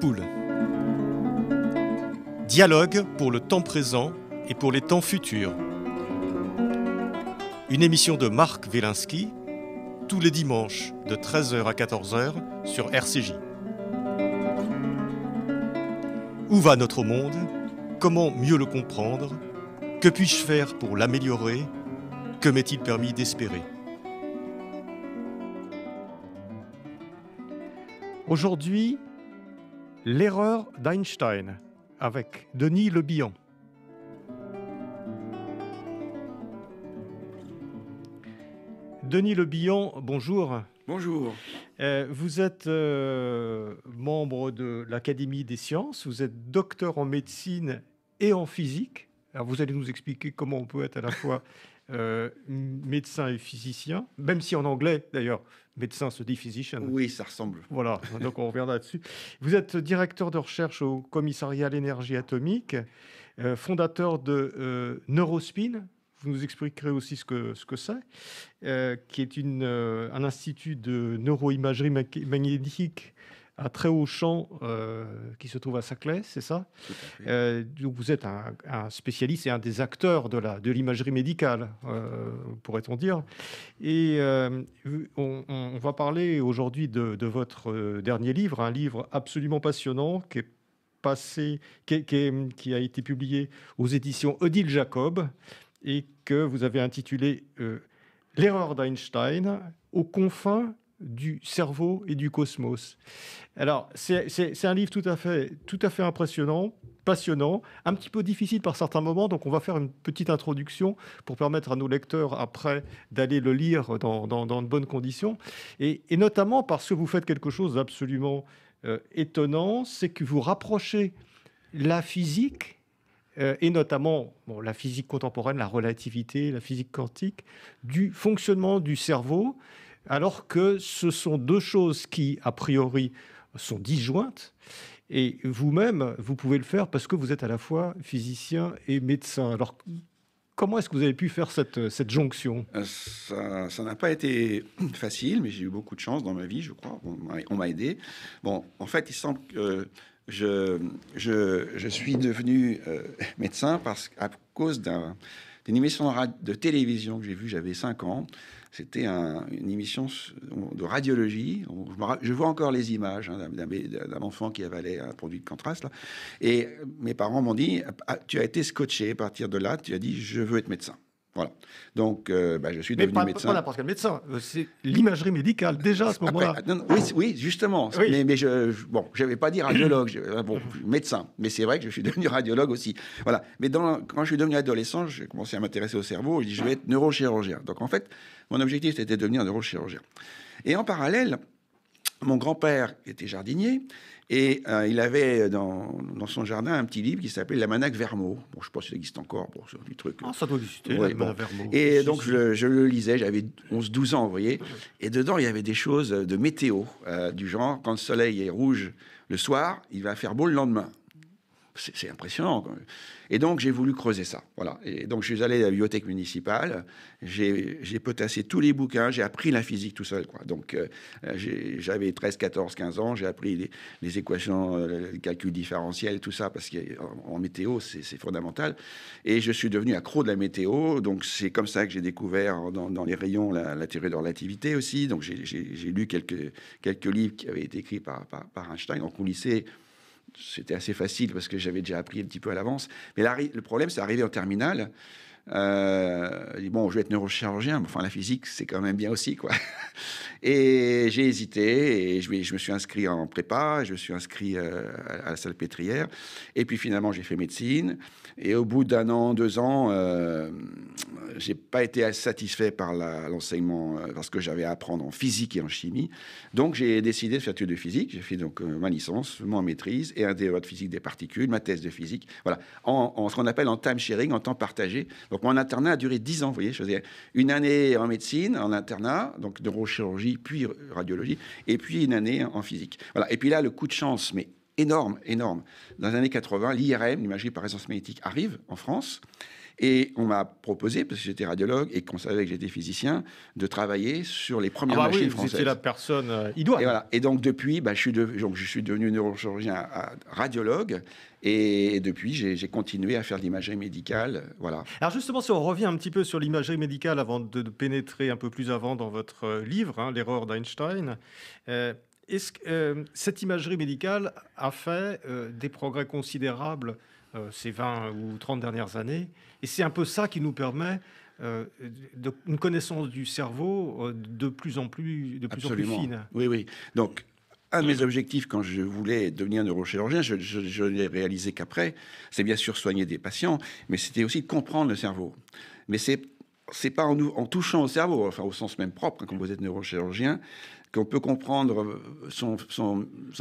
Poule Dialogue pour le temps présent et pour les temps futurs. Une émission de Marc Velinsky tous les dimanches de 13h à 14h sur RCJ. Où va notre monde Comment mieux le comprendre Que puis-je faire pour l'améliorer que m'est-il permis d'espérer Aujourd'hui, l'erreur d'Einstein avec Denis Le Denis Le Billon, bonjour. Bonjour. Euh, vous êtes euh, membre de l'Académie des sciences, vous êtes docteur en médecine et en physique. Alors vous allez nous expliquer comment on peut être à la fois Euh, médecin et physicien, même si en anglais d'ailleurs, médecin se dit physician. Oui, ça ressemble. Voilà, donc on reviendra là-dessus. Vous êtes directeur de recherche au commissariat à l'énergie atomique, euh, fondateur de euh, Neurospin. Vous nous expliquerez aussi ce que ce que c'est, qui est une, un institut de neuroimagerie magnétique à très haut champ euh, qui se trouve à Saclay, c'est ça euh, vous êtes un, spécialiste et un des acteurs de la de l'imagerie médicale, euh, pourrait-on dire. Et on, va parler aujourd'hui de, de, votre dernier livre, un livre absolument passionnant qui est passé, qui, qui a été publié aux éditions Odile Jacob et que vous avez intitulé L'erreur d'Einstein aux confins du cerveau et du cosmos. Alors, c'est un livre tout à, fait, tout à fait impressionnant, passionnant, un petit peu difficile par certains moments, donc on va faire une petite introduction pour permettre à nos lecteurs après d'aller le lire dans, de bonnes conditions, et, notamment parce que vous faites quelque chose d'absolument euh, étonnant, c'est que vous rapprochez la physique euh, et notamment la physique contemporaine, la relativité, la physique quantique, du fonctionnement du cerveau alors que ce sont deux choses qui, a priori, sont disjointes. Et vous-même, vous pouvez le faire parce que vous êtes à la fois physicien et médecin. Alors, comment est-ce que vous avez pu faire cette, jonction euh, Ça n'a pas été facile, mais j'ai eu beaucoup de chance dans ma vie, je crois. On m'a aidé. Bon, en fait, il semble que je, suis devenu euh, médecin parce, à cause d'une émission de télévision que j'ai vue, j'avais 5 ans, c'était une émission de radiologie. je, vois encore les images hein, d'un enfant qui avalait un produit de contraste. Et euh, mes parents m'ont dit, ah, tu as été scotché à partir de là, tu as dit, je veux être médecin. Voilà. Donc, euh, bah, je suis devenu mais pas, médecin. Pas n'importe quel médecin. Euh, c'est l'imagerie médicale déjà à ce moment-là. Oui, justement. Mais, je, bon, vais pas dire radiologue, euh, bon, médecin. Mais c'est vrai que je suis devenu radiologue aussi. Voilà. Mais dans, quand je suis devenu adolescent, j'ai commencé à m'intéresser au cerveau. Je dis, je vais être neurochirurgien. Donc, en fait, mon objectif c'était de devenir neurochirurgien. Et en parallèle, mon grand-père était jardinier et euh, il avait dans, dans, son jardin un petit livre qui s'appelait Manaque Vermeau. Bon, je ne sais pas existe encore. Bon, truc. Ah, ça doit exister, ouais, bon. Et donc, je, je, le lisais, j'avais 11-12 ans, vous voyez. Et dedans, il y avait des choses de météo, euh, du genre, quand le soleil est rouge le soir, il va faire beau le lendemain c'est impressionnant. Et donc, j'ai voulu creuser ça. Voilà. Et donc, je suis allé à la bibliothèque municipale, j'ai potassé tous les bouquins, j'ai appris la physique tout seul. Quoi. Donc, euh, j'avais 13, 14, 15 ans, j'ai appris les, équations, euh, le calcul différentiel, tout ça, parce qu'en en météo, c'est fondamental. Et je suis devenu accro de la météo. Donc, c'est comme ça que j'ai découvert dans, les rayons la, théorie de relativité aussi. Donc, j'ai lu quelques, quelques livres qui avaient été écrits par, Einstein. en au lycée, c'était assez facile parce que j'avais déjà appris un petit peu à l'avance. Mais le problème, c'est arrivé en terminale. Euh, bon, je vais être neurochirurgien, mais enfin, la physique, c'est quand même bien aussi, quoi. Et j'ai hésité, et je, me suis inscrit en prépa, je me suis inscrit euh, à, à la salle pétrière, et puis finalement, j'ai fait médecine. Et au bout d'un an, deux ans, euh, j'ai pas été satisfait par l'enseignement, euh, parce que j'avais à apprendre en physique et en chimie. Donc j'ai décidé de faire études de physique. J'ai fait donc euh, ma licence, mon maîtrise et un DEA de physique des particules, ma thèse de physique. Voilà, en, ce qu'on appelle en time sharing, en temps partagé. Donc mon internat a duré dix ans. Vous voyez, je une année en médecine, en internat, donc neurochirurgie puis radiologie, et puis une année en physique. Voilà. Et puis là, le coup de chance, mais énorme, énorme. Dans les années 80, l'IRM, l'imagerie par résonance magnétique, arrive en France. Et on m'a proposé, parce que j'étais radiologue et qu'on savait que j'étais physicien, de travailler sur les premières ah bah machines françaises. étiez la personne Il euh, idoine. Et, donc depuis, bah, je, suis devenu neurochirurgien euh, radiologue. Et depuis, j'ai continué à faire de l'imagerie médicale. Euh, voilà. Alors justement, si on revient un petit peu sur l'imagerie médicale avant de, pénétrer un peu plus avant dans votre livre, hein, L'erreur d'Einstein, est-ce que euh, cette imagerie médicale a fait euh, des progrès considérables euh, ces 20 ou 30 dernières années Et c'est un peu ça qui nous permet de, une connaissance du cerveau de plus en plus, de plus, Absolument. fine. Oui, oui. Donc, un de mes objectifs quand je voulais devenir neurochirurgien, je, ne l'ai réalisé qu'après, c'est bien sûr soigner des patients, mais c'était aussi comprendre le cerveau. Mais c'est c'est pas en, touchant au cerveau, enfin au sens même propre, quand hein, vous êtes neurochirurgien, qu'on peut comprendre son,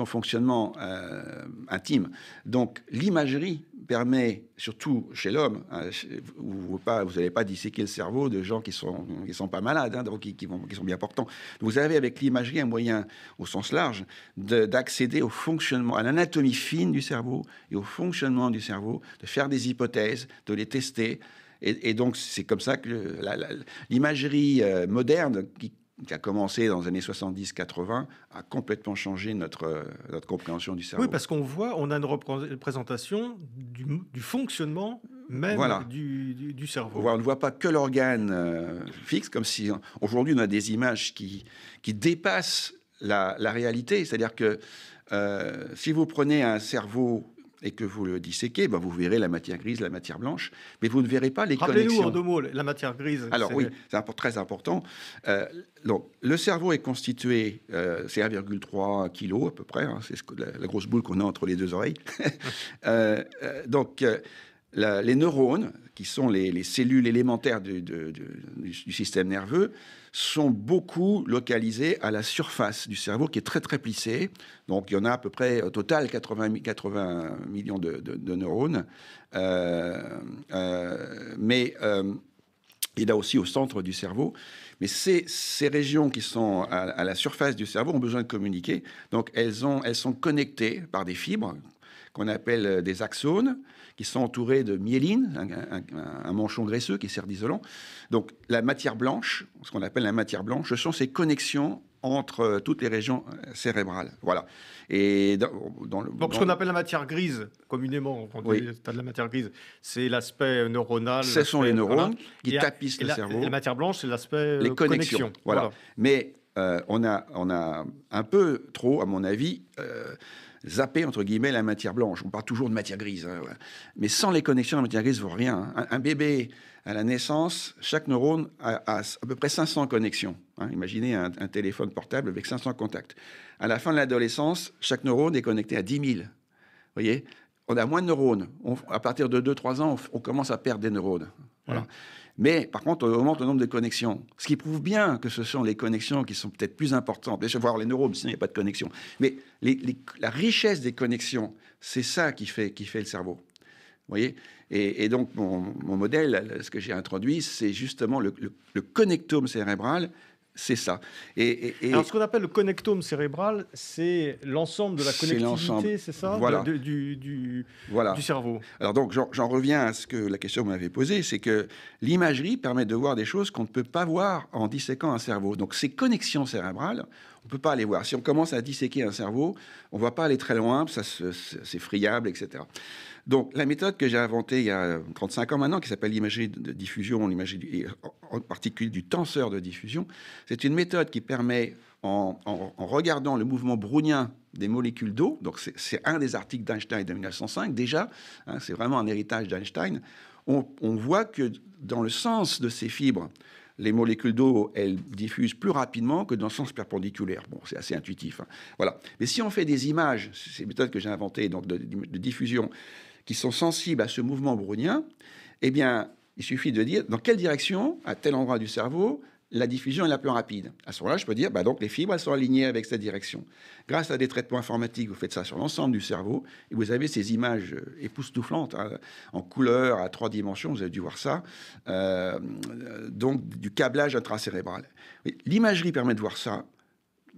fonctionnement euh, intime. Donc l'imagerie permet, surtout chez l'homme, hein, vous n'allez pas, disséquer le cerveau de gens qui sont, qui sont pas malades, hein, qui, sont bien portants. Vous avez avec l'imagerie un moyen, au sens large, d'accéder au fonctionnement, à l'anatomie fine du cerveau et au fonctionnement du cerveau, de faire des hypothèses, de les tester. Et, donc c'est comme ça que l'imagerie euh, moderne qui qui a commencé dans les années 70-80, a complètement changé notre, euh, notre compréhension du cerveau. Oui, parce qu'on voit, on a une représentation du, fonctionnement même du, cerveau. on ne voit pas que l'organe euh, fixe, comme si hein, aujourd'hui on a des images qui, qui dépassent la, réalité. C'est-à-dire que euh, si vous prenez un cerveau et que vous le disséquez, ben, vous verrez la matière grise, la matière blanche, mais vous ne verrez pas les Rappelez connexions. Rappelez-nous en deux mots la matière grise. Alors oui, c'est très important. Euh, donc, le cerveau est constitué, euh, c'est 1,3 kg à peu près, hein, c'est ce la, la, grosse boule qu'on a entre les deux oreilles. Euh, donc, les neurones, qui sont les, cellules élémentaires du système nerveux, sont beaucoup localisés à la surface du cerveau qui est très très plissé Donc il y en a à peu près au total 80, 80 millions de, neurones. Euh, euh, mais euh, il a aussi au centre du cerveau. Mais ces, ces régions qui sont à, la surface du cerveau ont besoin de communiquer. Donc elles sont connectées par des fibres qu'on appelle euh, des axones qui sont entourés de myéline, un, manchon graisseux qui sert d'isolant. Donc la matière blanche, ce qu'on appelle la matière blanche, ce sont ces connexions entre euh, toutes les régions euh, cérébrales. Voilà. Et dans, Donc, ce qu'on appelle la matière grise, communément, on de la matière grise, c'est l'aspect euh, neuronal. Ce sont les neurones qui tapissent le cerveau. La matière blanche, c'est l'aspect. Les connexions. Voilà. Mais on, a, on a un peu trop, à mon avis, zapper, entre guillemets, la matière blanche. On parle toujours de matière grise. Hein, Mais sans les connexions, la matière grise ne vaut rien. Hein. Un, bébé, à la naissance, chaque neurone a, à peu près 500 connexions. Hein. Imaginez un, téléphone portable avec 500 contacts. À la fin de l'adolescence, chaque neurone est connecté à 10 000. Vous voyez on a moins de neurones. à partir de 2-3 ans, on, commence à perdre des neurones. Voilà. Mais par contre, on augmente le nombre de connexions. Ce qui prouve bien que ce sont les connexions qui sont peut-être plus importantes. Bien voir les neurones, sinon il n'y a pas de connexion. Mais la richesse des connexions, c'est ça qui fait, qui fait le cerveau. Vous voyez et, donc, mon, modèle, ce que j'ai introduit, c'est justement le connectome cérébral c'est ça. Et, ce qu'on appelle le connectome cérébral, c'est l'ensemble de la connectivité, c'est ça du, cerveau. Alors, donc, j'en reviens à ce que la question m'avait vous posée c'est que l'imagerie permet de voir des choses qu'on ne peut pas voir en disséquant un cerveau. Donc, ces connexions cérébrales, on ne peut pas les voir. Si on commence à disséquer un cerveau, on ne va pas aller très loin, ça c'est friable, etc. Donc, la méthode que j'ai inventée il y a 35 euh, ans maintenant, qui s'appelle l'imagerie de diffusion, l'imagerie en particulier du tenseur de diffusion, c'est une méthode qui permet, en, regardant le mouvement brownien des molécules d'eau, donc c'est un des articles d'Einstein de 1905 déjà, hein, c'est vraiment un héritage d'Einstein, on, voit que dans le sens de ces fibres, les molécules d'eau, elles diffusent plus rapidement que dans le sens perpendiculaire. Bon, c'est assez intuitif. Hein. Voilà. Mais si on fait des images, ces méthodes que j'ai inventées donc de, diffusion, qui sont sensibles à ce mouvement brownien, eh bien, il suffit de dire dans quelle direction, à tel endroit du cerveau, la diffusion est la plus rapide. À ce moment-là, je peux dire, bah donc les fibres, sont alignées avec cette direction. Grâce à des traitements informatiques, vous faites ça sur l'ensemble du cerveau, et vous avez ces images euh, époustouflantes, hein, en couleur, à trois dimensions, vous avez dû voir ça, euh, donc du câblage intracérébral. L'imagerie permet de voir ça,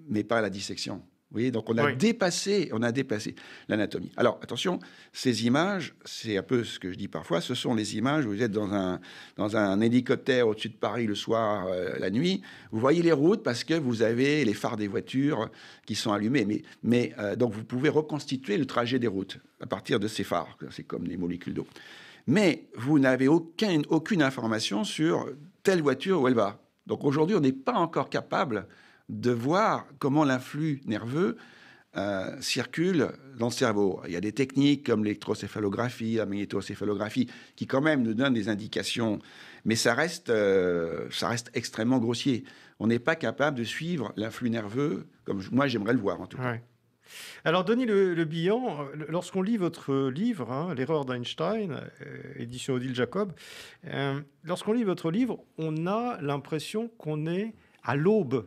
mais pas la dissection donc on a dépassé, on a dépassé l'anatomie. Alors attention, ces images, c'est un peu ce que je dis parfois, ce sont les images où vous êtes dans un, dans un hélicoptère au-dessus de Paris le soir, euh, la nuit. Vous voyez les routes parce que vous avez les phares des voitures qui sont allumés. Mais, euh, donc vous pouvez reconstituer le trajet des routes à partir de ces phares. C'est comme les molécules d'eau. Mais vous n'avez aucune information sur telle voiture où elle va. Donc aujourd'hui, on n'est pas encore capable de voir comment l'influx nerveux euh, circule dans le cerveau. Il y a des techniques comme l'électrocéphalographie, la magnétocéphalographie, qui quand même nous donnent des indications, mais ça reste, euh, ça reste extrêmement grossier. On n'est pas capable de suivre l'influx nerveux comme moi j'aimerais le voir en tout cas. Alors, Denis Le, lorsqu'on lit votre livre, hein, L'erreur d'Einstein, euh, édition Odile Jacob, lorsqu'on lit votre livre, on a l'impression qu'on est à l'aube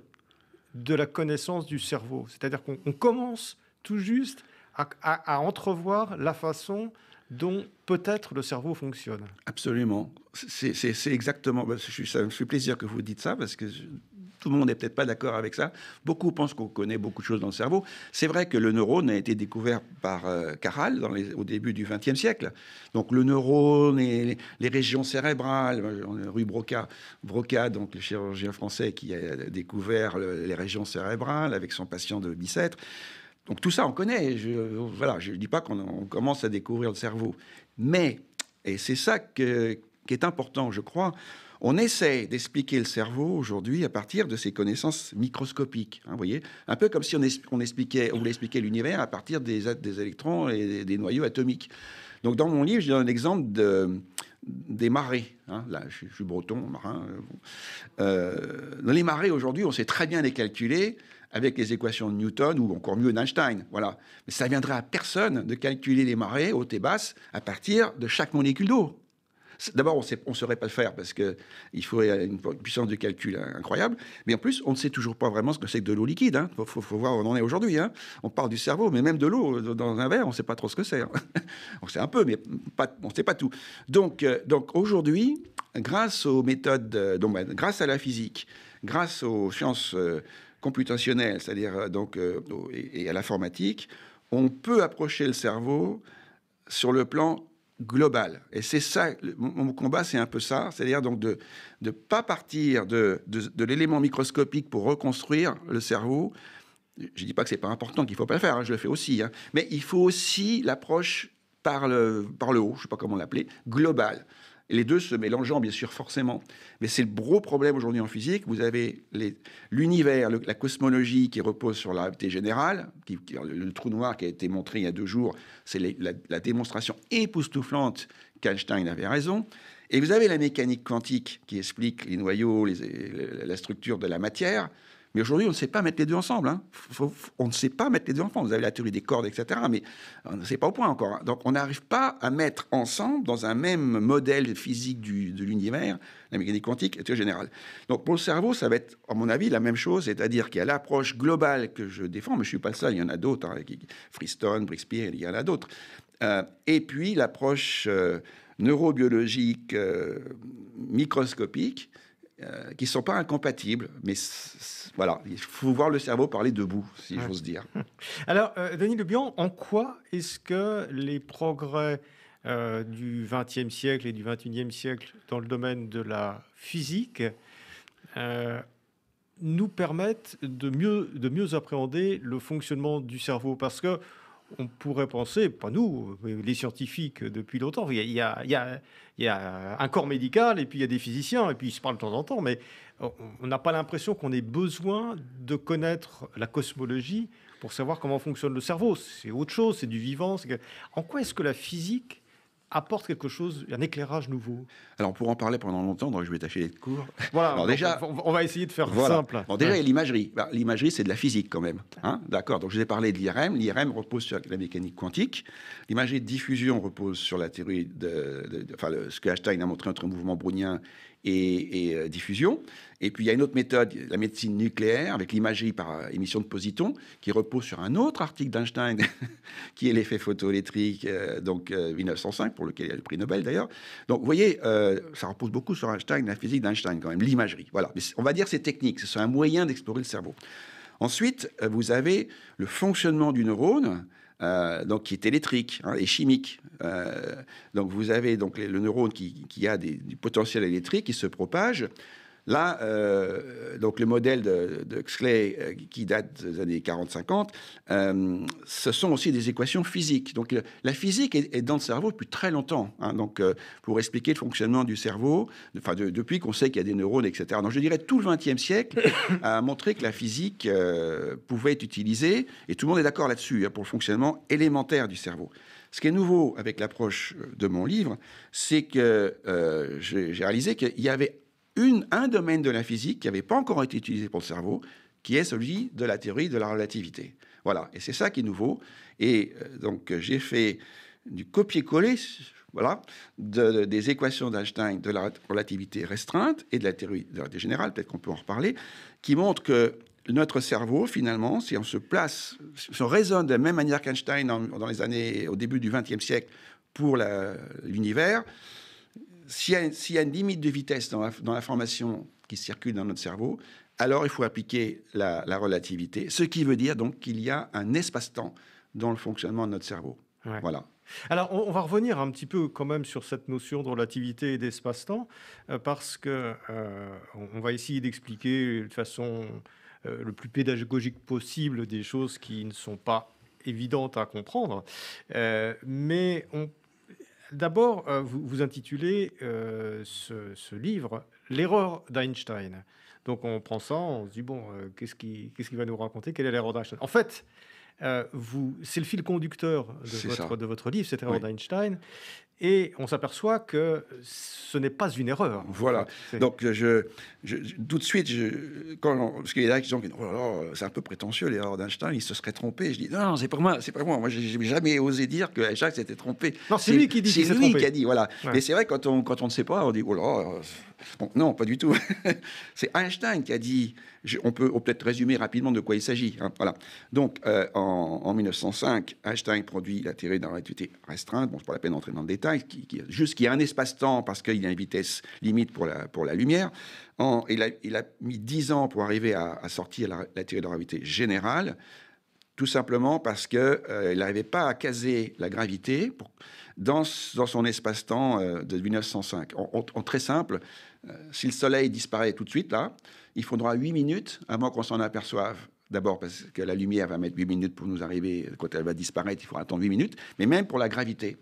de la connaissance du cerveau. C'est-à-dire qu'on commence tout juste à, entrevoir la façon dont peut-être le cerveau fonctionne. Absolument. C'est exactement. Bah, je suis, ça me plaisir que vous dites ça parce que tout le monde n'est peut-être pas d'accord avec ça. Beaucoup pensent qu'on connaît beaucoup de choses dans le cerveau. C'est vrai que le neurone a été découvert par euh, Caral dans les, au début du XXe siècle. Donc le neurone et les, régions cérébrales, rue Broca, Broca, donc le chirurgien français qui a découvert les régions cérébrales avec son patient de Bicêtre. Donc tout ça, on connaît. Je, voilà, je ne dis pas qu'on commence à découvrir le cerveau. Mais, et c'est ça qui est important, je crois, on essaie d'expliquer le cerveau aujourd'hui à partir de ses connaissances microscopiques. Hein, voyez un peu comme si on, expliquait, on voulait expliquer l'univers à partir des, des, électrons et des, noyaux atomiques. Donc, dans mon livre, j'ai un exemple de, des marées. Hein. là, je, suis breton, marin. Euh, euh, dans les marées, aujourd'hui, on sait très bien les calculer avec les équations de Newton ou encore mieux d'Einstein. Voilà. Mais ça viendrait à personne de calculer les marées hautes et basses à partir de chaque molécule d'eau. D'abord, on ne saurait pas le faire parce qu'il faut une puissance de calcul incroyable. Mais en plus, on ne sait toujours pas vraiment ce que c'est que de l'eau liquide. Il hein. faut, voir où on en est aujourd'hui. Hein. On parle du cerveau, mais même de l'eau euh, dans un verre, on ne sait pas trop ce que c'est. Hein. on sait un peu, mais on ne sait pas tout. Donc, euh, donc aujourd'hui, grâce aux méthodes, euh, donc, bah, grâce à la physique, grâce aux sciences computationnelles, c'est-à-dire donc et à l'informatique, on peut approcher le cerveau sur le plan global. Et c'est ça, mon combat, c'est un peu ça, c'est-à-dire donc de ne pas partir de, l'élément microscopique pour reconstruire le cerveau. Je ne dis pas que ce n'est pas important, qu'il ne faut pas le faire, hein, je le fais aussi. Hein. Mais il faut aussi l'approche par le, par le haut, je ne sais pas comment l'appeler, global les deux se mélangeant bien sûr forcément. Mais c'est le gros problème aujourd'hui en physique. Vous avez l'univers, la cosmologie qui repose sur la gravité générale, le, trou noir qui a été montré il y a deux jours, c'est la, démonstration époustouflante qu'Einstein avait raison. Et vous avez la mécanique quantique qui explique les noyaux, la structure de la matière. Mais aujourd'hui, on ne sait pas mettre les deux ensemble. Hein. on ne sait pas mettre les deux ensemble. Vous avez la théorie des cordes, etc. Mais on ne sait pas au point encore. Hein. Donc, on n'arrive pas à mettre ensemble, dans un même modèle physique de l'univers, la mécanique quantique et la théorie générale. Donc, pour le cerveau, ça va être, à mon avis, la même chose. C'est-à-dire qu'il y a l'approche globale que je défends, mais je ne suis pas le seul. Il y en a d'autres. Hein, Freestone, Brixpier, il y en a d'autres. Euh, et puis, l'approche euh, neurobiologique euh, microscopique euh, qui ne sont pas incompatibles. Mais voilà, il faut voir le cerveau parler debout, si j'ose dire. Alors, euh, Denis Lebian, en quoi est-ce que les progrès euh, du XXe siècle et du XXIe siècle dans le domaine de la physique euh, nous permettent de mieux, de mieux appréhender le fonctionnement du cerveau Parce que on pourrait penser, pas nous, mais les scientifiques depuis longtemps, il y, y, a, un corps médical et puis il y a des physiciens et puis ils se parlent de temps en temps, mais on n'a pas l'impression qu'on ait besoin de connaître la cosmologie pour savoir comment fonctionne le cerveau. C'est autre chose, c'est du vivant. En quoi est-ce que la physique apporte quelque chose, un éclairage nouveau Alors, pour en parler pendant longtemps, donc je vais tâcher d'être court. Voilà, déjà, on va essayer de faire simple. Bon, déjà, l'imagerie. Bah, l'imagerie, c'est de la physique quand même. Hein, d'accord, donc je vous ai parlé de l'IRM. L'IRM repose sur la mécanique quantique. L'imagerie de diffusion repose sur la théorie de. enfin, ce que Einstein a montré entre mouvement brownien et, euh, diffusion. Et puis il y a une autre méthode, la médecine nucléaire, avec l'imagerie par euh, émission de positons, qui repose sur un autre article d'Einstein, qui est l'effet photoélectrique, euh, donc 1905, pour lequel il y a le prix Nobel d'ailleurs. Donc vous voyez, ça repose beaucoup sur Einstein, la physique d'Einstein quand même, l'imagerie. Voilà. Mais on va dire c'est technique, c'est un moyen d'explorer le cerveau. Ensuite, vous avez le fonctionnement du neurone euh, donc qui est électrique hein, et chimique. Euh, donc vous avez donc le neurone qui, a du potentiel électrique qui se propage. Là, euh, donc le modèle de, de euh, qui date des années 40-50, euh, ce sont aussi des équations physiques. Donc la physique est, dans le cerveau depuis très longtemps. Hein. donc pour expliquer le fonctionnement du cerveau, enfin depuis qu'on sait qu'il y a des neurones, etc. Donc je dirais tout le XXe siècle a montré que la physique pouvait être utilisée, et tout le monde est d'accord là-dessus, hein, pour le fonctionnement élémentaire du cerveau. Ce qui est nouveau avec l'approche de mon livre, c'est que j'ai réalisé qu'il y avait un domaine de la physique qui n'avait pas encore été utilisé pour le cerveau, qui est celui de la théorie de la relativité. Voilà, et c'est ça qui est nouveau. Et euh, donc j'ai fait du copier-coller voilà, des équations d'Einstein de la relativité restreinte et de la théorie de la relativité générale, peut-être qu'on peut en reparler, qui montrent que notre cerveau, finalement, si on se place, se on raisonne de la même manière qu'Einstein dans les années, au début du XXe siècle pour l'univers, s'il y, a une limite de vitesse dans l'information qui circule dans notre cerveau, alors il faut appliquer la, relativité, ce qui veut dire donc qu'il y a un espace-temps dans le fonctionnement de notre cerveau. Voilà. Alors, on, va revenir un petit peu quand même sur cette notion de relativité et d'espace-temps, euh, parce que euh, on va essayer d'expliquer de façon euh, le plus pédagogique possible des choses qui ne sont pas évidentes à comprendre, mais on D'abord, euh, vous, vous intitulez euh, ce, livre L'erreur d'Einstein. Donc on prend ça, on se dit, bon, euh, qu'est-ce qu'il va nous raconter Quelle est l'erreur d'Einstein En fait, c'est le fil conducteur de votre, livre, cette erreur d'Einstein et on s'aperçoit que ce n'est pas une erreur. Voilà. Donc, je, je, tout de suite, je, quand parce qu'il y a des gens qui disent Oh là c'est un peu prétentieux, l'erreur d'Einstein, il se serait trompé. Je dis Non, non c'est pas moi, c'est pas moi. Moi, j'ai jamais osé dire que Jacques s'était trompé. c'est lui qui dit C'est lui qui a dit, voilà. Mais c'est vrai, quand on, quand on ne sait pas, on dit Oh là, non, pas du tout. c'est Einstein qui a dit On peut, peut-être résumer rapidement de quoi il s'agit. Hein, voilà. Donc, euh, en, 1905, Einstein produit la théorie d'un la restreinte. Bon, c'est pas la peine d'entrer dans le détail juste qu'il y a un espace-temps parce qu'il y a une vitesse limite pour la, lumière. il, a, mis 10 ans pour arriver à, sortir la, théorie de la gravité générale, tout simplement parce qu'il euh, n'arrivait pas à caser la gravité dans, son espace-temps euh, de 1905. En, très simple, euh, si le Soleil disparaît tout de suite, là, il faudra 8 minutes avant qu'on s'en aperçoive. D'abord parce que la lumière va mettre 8 minutes pour nous arriver. Quand elle va disparaître, il faudra attendre 8 minutes. Mais même pour la gravité.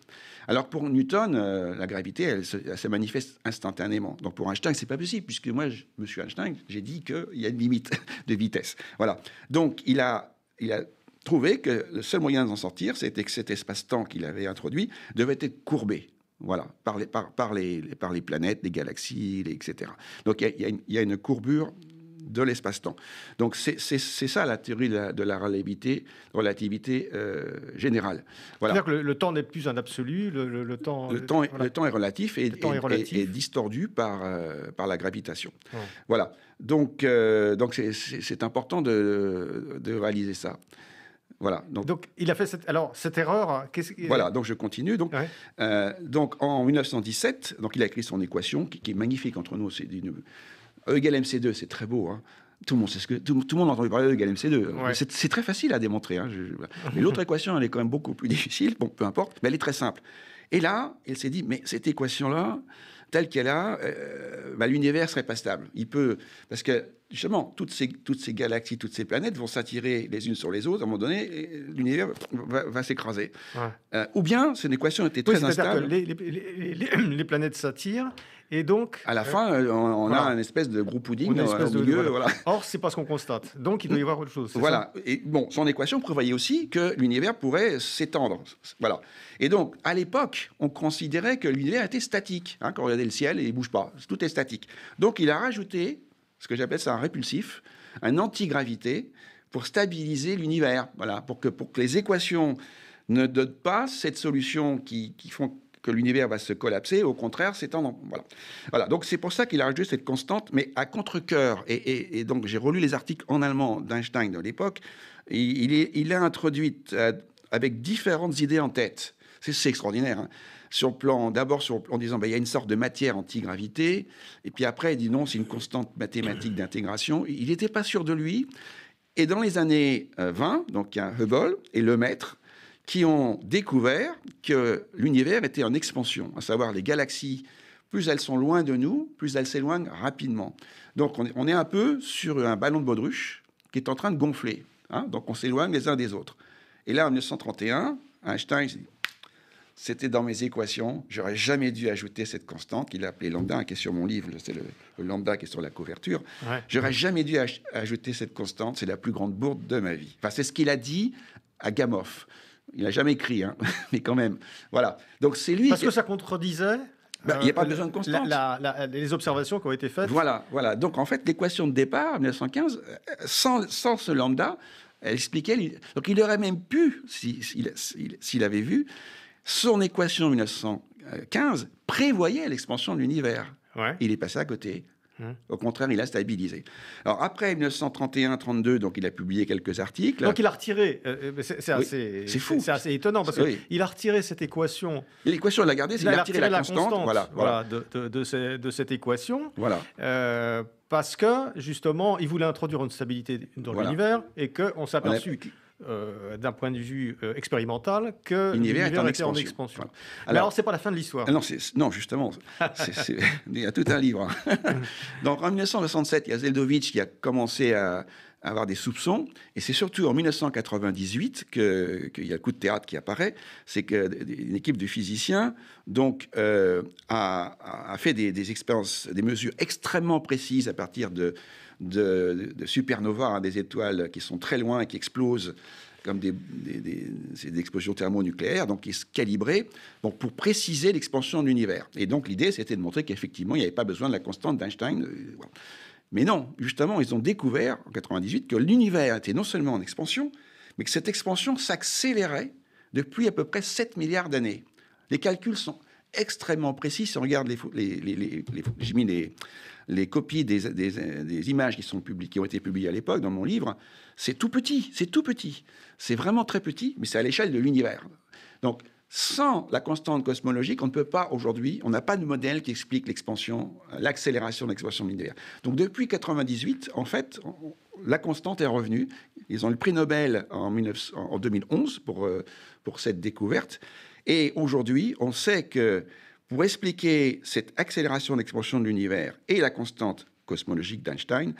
Alors pour Newton, euh, la gravité, elle se, manifeste instantanément. Donc pour Einstein, c'est pas possible, puisque moi, je, Monsieur Einstein, j'ai dit qu'il y a une limite de vitesse. Voilà. Donc il a, il a trouvé que le seul moyen d'en sortir, c'était que cet espace-temps qu'il avait introduit devait être courbé. Voilà, par les, par, les, par les planètes, les galaxies, etc. Donc il y a une courbure de l'espace-temps. Donc c'est ça la théorie de la, relativité, relativité euh, générale. Voilà. C'est-à-dire que le, temps n'est plus un absolu, le, temps... Le temps, est, le temps est relatif et, le est, est distordu par, euh, par la gravitation. Voilà. Donc euh, donc c'est important de, de, réaliser ça. Voilà. Donc, donc, il a fait cette, alors, cette erreur. Hein, voilà, donc je continue. Donc, donc en 1917, donc, il a écrit son équation, qui, est magnifique entre nous. C'est E égale MC2, c'est très beau. Hein. Tout le monde sait ce que tout, le monde a entendu parler de e égale MC2. C'est très facile à démontrer. Hein, l'autre équation, elle est quand même beaucoup plus difficile. Bon, peu importe, mais elle est très simple. Et là, il s'est dit, mais cette équation-là, telle qu'elle a, l'univers euh, bah, l'univers serait pas stable. Il peut parce que justement, toutes ces, toutes ces galaxies, toutes ces planètes vont s'attirer les unes sur les autres. À un moment donné, l'univers va, s'écraser. Euh, ou bien, cette équation était très instable. Les, planètes s'attirent. Et donc, à la euh, fin, euh, on, a une espèce de groupe pudding une espèce de, milieu, Or, c'est pas ce qu'on constate. Donc, il doit y avoir autre chose. Voilà. Et bon, son équation prévoyait aussi que l'univers pourrait s'étendre. Voilà. Et donc, à l'époque, on considérait que l'univers était statique. Hein, quand on regardait le ciel, il ne bouge pas. Tout est statique. Donc, il a rajouté ce que j'appelle ça un répulsif, un antigravité pour stabiliser l'univers, voilà, pour que, pour que les équations ne donnent pas cette solution qui, qui font que l'univers va se collapser, au contraire, s'étendre. Voilà. voilà. Donc c'est pour ça qu'il a rajouté cette constante, mais à contre-coeur. Et, et, donc j'ai relu les articles en allemand d'Einstein de l'époque. Il, il, introduite euh, avec différentes idées en tête. C'est extraordinaire. Hein sur plan, d'abord en disant, qu'il ben, il y a une sorte de matière antigravité, et puis après, il dit non, c'est une constante mathématique d'intégration. Il n'était pas sûr de lui. Et dans les années 20, euh, donc il Hubble et Lemaître qui ont découvert que l'univers était en expansion, à savoir les galaxies plus elles sont loin de nous, plus elles s'éloignent rapidement. Donc on est un peu sur un ballon de baudruche qui est en train de gonfler. Hein. Donc on s'éloigne les uns des autres. Et là, en 1931, Einstein c'était dans mes équations. J'aurais jamais dû ajouter cette constante qu'il a appelée lambda, hein, qui est sur mon livre. C'est le, lambda qui est sur la couverture. J'aurais jamais dû ajouter cette constante. C'est la plus grande bourde de ma vie. Enfin, c'est ce qu'il a dit à Gamow. Il n'a jamais écrit, hein, mais quand même. Voilà. Donc c'est lui. Parce que ça contredisait ben, il a pas euh, besoin de les observations qui ont été faites. Voilà, voilà. Donc en fait, l'équation de départ, 1915, euh, sans, sans, ce lambda, elle expliquait. Donc il aurait même pu, s'il avait vu, son équation 1915 prévoyait l'expansion de l'univers. Il est passé à côté. Hum. Au contraire, il a stabilisé. Alors après 1931-32, donc il a publié quelques articles. Donc il a retiré. Euh, euh, c'est assez, C'est étonnant parce qu'il a retiré cette équation. L'équation, il l'a gardée. Il, a retiré, la, constante. de, cette équation. Voilà. Euh, parce que justement, il voulait introduire une stabilité dans l'univers et qu'on s'est aperçu euh, d'un point de vue euh, expérimental que l'univers est en expansion. Alors, ce n'est c'est pas la fin de l'histoire. Ah non, non justement, il y a tout un livre. Donc, en 1967, il y a Zeldovitch qui a commencé à, avoir des soupçons, et c'est surtout en 1998 qu'il que y a le coup de théâtre qui apparaît, c'est qu'une équipe de physiciens donc, euh, a, fait des expériences, des mesures extrêmement précises à partir de de, de supernovas, hein, des étoiles qui sont très loin, et qui explosent comme des, explosions thermonucléaires, donc qui se calibraient donc pour préciser l'expansion de l'univers. Et donc l'idée, c'était de montrer qu'effectivement, il n'y avait pas besoin de la constante d'Einstein. Euh, mais non, justement, ils ont découvert en 98 que l'univers était non seulement en expansion, mais que cette expansion s'accélérait depuis à peu près 7 milliards d'années. Les calculs sont extrêmement précis si on regarde les, les, j'ai mis les, les copies des, images qui, ont été publiées à l'époque dans mon livre, c'est tout petit, c'est tout petit. C'est vraiment très petit, mais c'est à l'échelle de l'univers. Donc, sans la constante cosmologique, on ne peut pas aujourd'hui, on n'a pas de modèle qui explique l'expansion, l'accélération de l'expansion de l'univers. Donc depuis 98, en fait, la constante est revenue. Ils ont eu le prix Nobel en, en 2011 euh, pour cette découverte. Et aujourd'hui, on sait que pour expliquer cette accélération d'expansion de l'univers et la constante cosmologique d'Einstein,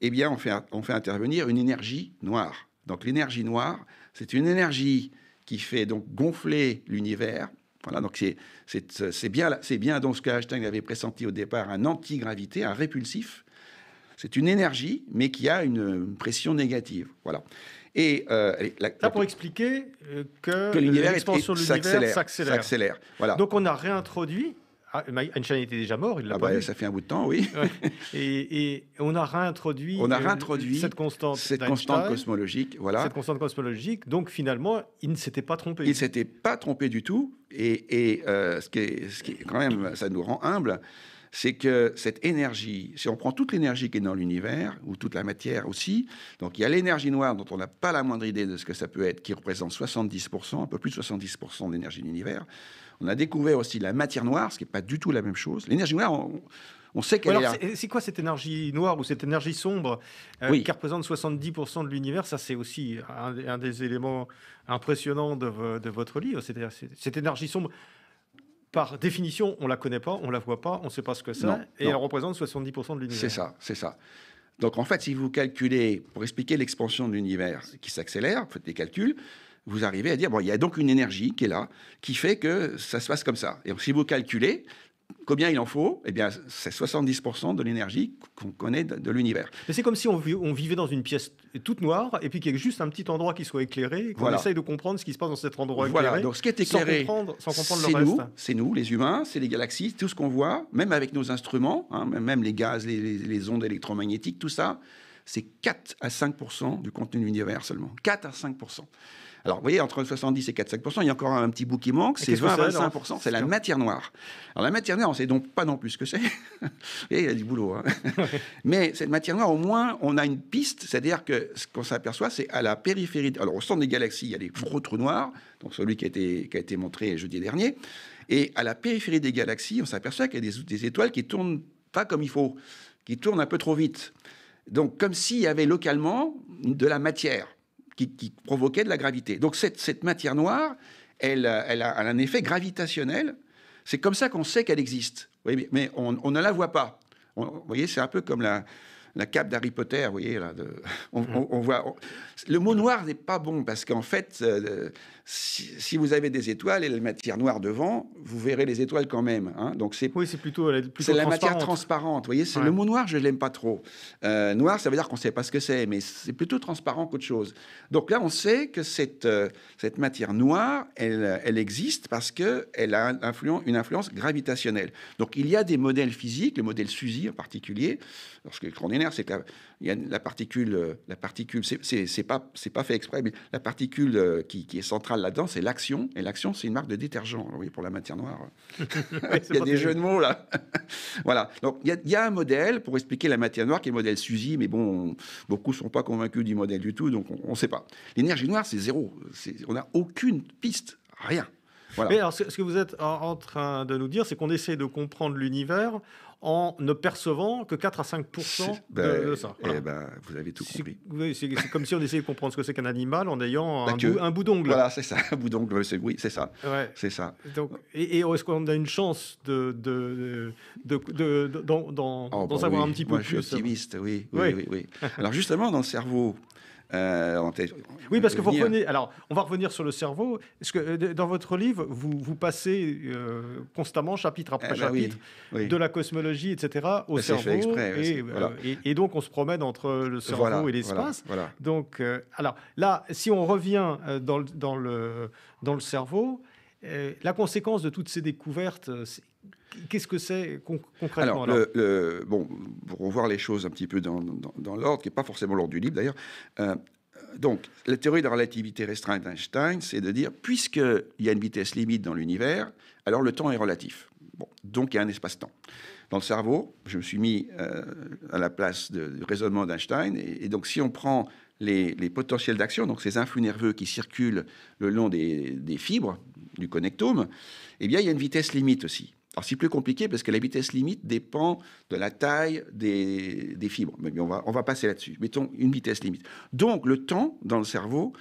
eh bien, on fait, on fait intervenir une énergie noire. Donc, l'énergie noire, c'est une énergie qui fait donc gonfler l'univers. Voilà, donc c'est bien, c'est bien dans ce que Einstein avait pressenti au départ, un antigravité, un répulsif. C'est une énergie, mais qui a une pression négative. Voilà. Et euh, pour expliquer euh, que, l'univers l'expansion de l'univers s'accélère. Donc on a réintroduit. Ah, Einstein était déjà mort, il l'a ah pas bah, Ça fait un bout de temps, oui. Et, on a réintroduit, on euh, cette constante, cosmologique, voilà. Cette constante cosmologique. Donc finalement, il ne s'était pas trompé. Il ne s'était pas trompé du tout. Et, ce, qui ce qui est quand même, ça nous rend humble, c'est que cette énergie, si on prend toute l'énergie qui est dans l'univers, ou toute la matière aussi, donc il y a l'énergie noire dont on n'a pas la moindre idée de ce que ça peut être, qui représente 70%, un peu plus de 70% de l'énergie de l'univers. On a découvert aussi la matière noire, ce qui n'est pas du tout la même chose. L'énergie noire, on, sait qu'elle est C'est quoi cette énergie noire ou cette énergie sombre euh, qui représente 70% de l'univers Ça, c'est aussi un, des éléments impressionnants de, de votre livre. C'est-à-dire cette énergie sombre par définition, on la connaît pas, on la voit pas, on ne sait pas ce que c'est, et elle représente 70% de l'univers. C'est ça, c'est ça. Donc en fait, si vous calculez, pour expliquer l'expansion de l'univers qui s'accélère, vous faites des calculs, vous arrivez à dire, bon, il y a donc une énergie qui est là, qui fait que ça se passe comme ça. Et si vous calculez, Combien il en faut Eh bien, c'est 70% de l'énergie qu'on connaît de, l'univers. Mais c'est comme si on, vivait dans une pièce toute noire et puis qu'il y ait juste un petit endroit qui soit éclairé et qu'on essaye de comprendre ce qui se passe dans cet endroit éclairé. Voilà, donc ce qui est éclairé, c'est nous, c'est nous, les humains, c'est les galaxies, tout ce qu'on voit, même avec nos instruments, hein, même les gaz, les, les ondes électromagnétiques, tout ça, c'est 4 à 5% du contenu de l'univers seulement. 4 à 5%. Alors, vous voyez, entre 70 et 45%, il y a encore un petit bout qui manque, c'est 20 25%, c'est la matière noire. Alors, la matière noire, on ne sait donc pas non plus ce que c'est. il y a du boulot. Hein. Mais cette matière noire, au moins, on a une piste, c'est-à-dire que ce qu'on s'aperçoit, c'est à la périphérie. Alors, au centre des galaxies, il y a des gros trous noirs, donc celui qui a été, qui a été montré jeudi dernier. Et à la périphérie des galaxies, on s'aperçoit qu'il y a des, étoiles qui tournent pas comme il faut, qui tournent un peu trop vite. Donc, comme s'il y avait localement de la matière qui, provoquait de la gravité. Donc cette, matière noire, elle, elle, a, un effet gravitationnel. C'est comme ça qu'on sait qu'elle existe. mais on, ne la voit pas. vous voyez, c'est un peu comme la, cape d'Harry Potter, vous voyez, là, de, on, voit... le mot noir n'est pas bon, parce qu'en fait, euh, si, vous avez des étoiles et la matière noire devant, vous verrez les étoiles quand même. Hein. Donc c'est c'est plutôt, la matière transparente. Vous voyez, c'est le mot noir, je l'aime pas trop. Euh, noir, ça veut dire qu'on ne sait pas ce que c'est, mais c'est plutôt transparent qu'autre chose. Donc là, on sait que cette euh, cette matière noire, elle, elle existe parce que elle a une influence gravitationnelle. Donc il y a des modèles physiques, le modèle Suzy en particulier. lorsque le qui c'est que la, y a la particule, euh, la particule, c'est pas c'est pas fait exprès, mais la particule qui est centrale là-dedans, c'est l'action. Et l'action, c'est une marque de détergent, oui pour la matière noire. Euh, il y a des jeux de mots là. voilà. Donc il y, a un modèle pour expliquer la matière noire qui est le modèle Suzy, mais bon, beaucoup ne sont pas convaincus du modèle du tout, donc on ne sait pas. L'énergie noire, c'est zéro. On n'a aucune piste, rien. Mais alors, ce que vous êtes en train de nous dire, c'est qu'on essaie de comprendre l'univers en ne percevant que 4 à 5 ben, de, ça. Eh ben, vous avez tout compris. C'est comme si on essayait de comprendre ce que c'est qu'un animal en ayant bah un, bout, d'ongle. Voilà, c'est ça, un bout d'ongle, oui, c'est ça. C'est ça. et, est-ce qu'on a une chance de, de, de d'en, oh, bah savoir un petit peu plus Je suis optimiste, oui, oui. oui, oui. alors justement, dans le cerveau, euh, oui, parce que vous revenez. Alors, on va revenir sur le cerveau. Est-ce que euh, dans votre livre, vous, vous passez euh, constamment chapitre après ah bah chapitre de la cosmologie, etc., au cerveau, exprès, et, et, donc on se promène entre le cerveau et l'espace. Voilà, donc, euh, alors là, si on revient dans, dans le dans le cerveau, la conséquence de toutes ces découvertes Qu'est-ce que c'est concrètement alors, le, bon, pour revoir les choses un petit peu dans, l'ordre, qui n'est pas forcément l'ordre du livre d'ailleurs. Euh, donc, la théorie de la relativité restreinte d'Einstein, c'est de dire, puisqu'il y a une vitesse limite dans l'univers, alors le temps est relatif. donc il y a un espace-temps. Dans le cerveau, je me suis mis euh, à la place du raisonnement d'Einstein, et, donc si on prend les, potentiels d'action, donc ces influx nerveux qui circulent le long des, des fibres du connectome, eh bien il y a une vitesse limite aussi. Alors c'est plus compliqué parce que la vitesse limite dépend de la taille des, fibres. Mais on va, on va passer là-dessus. Mettons une vitesse limite. Donc le temps dans le cerveau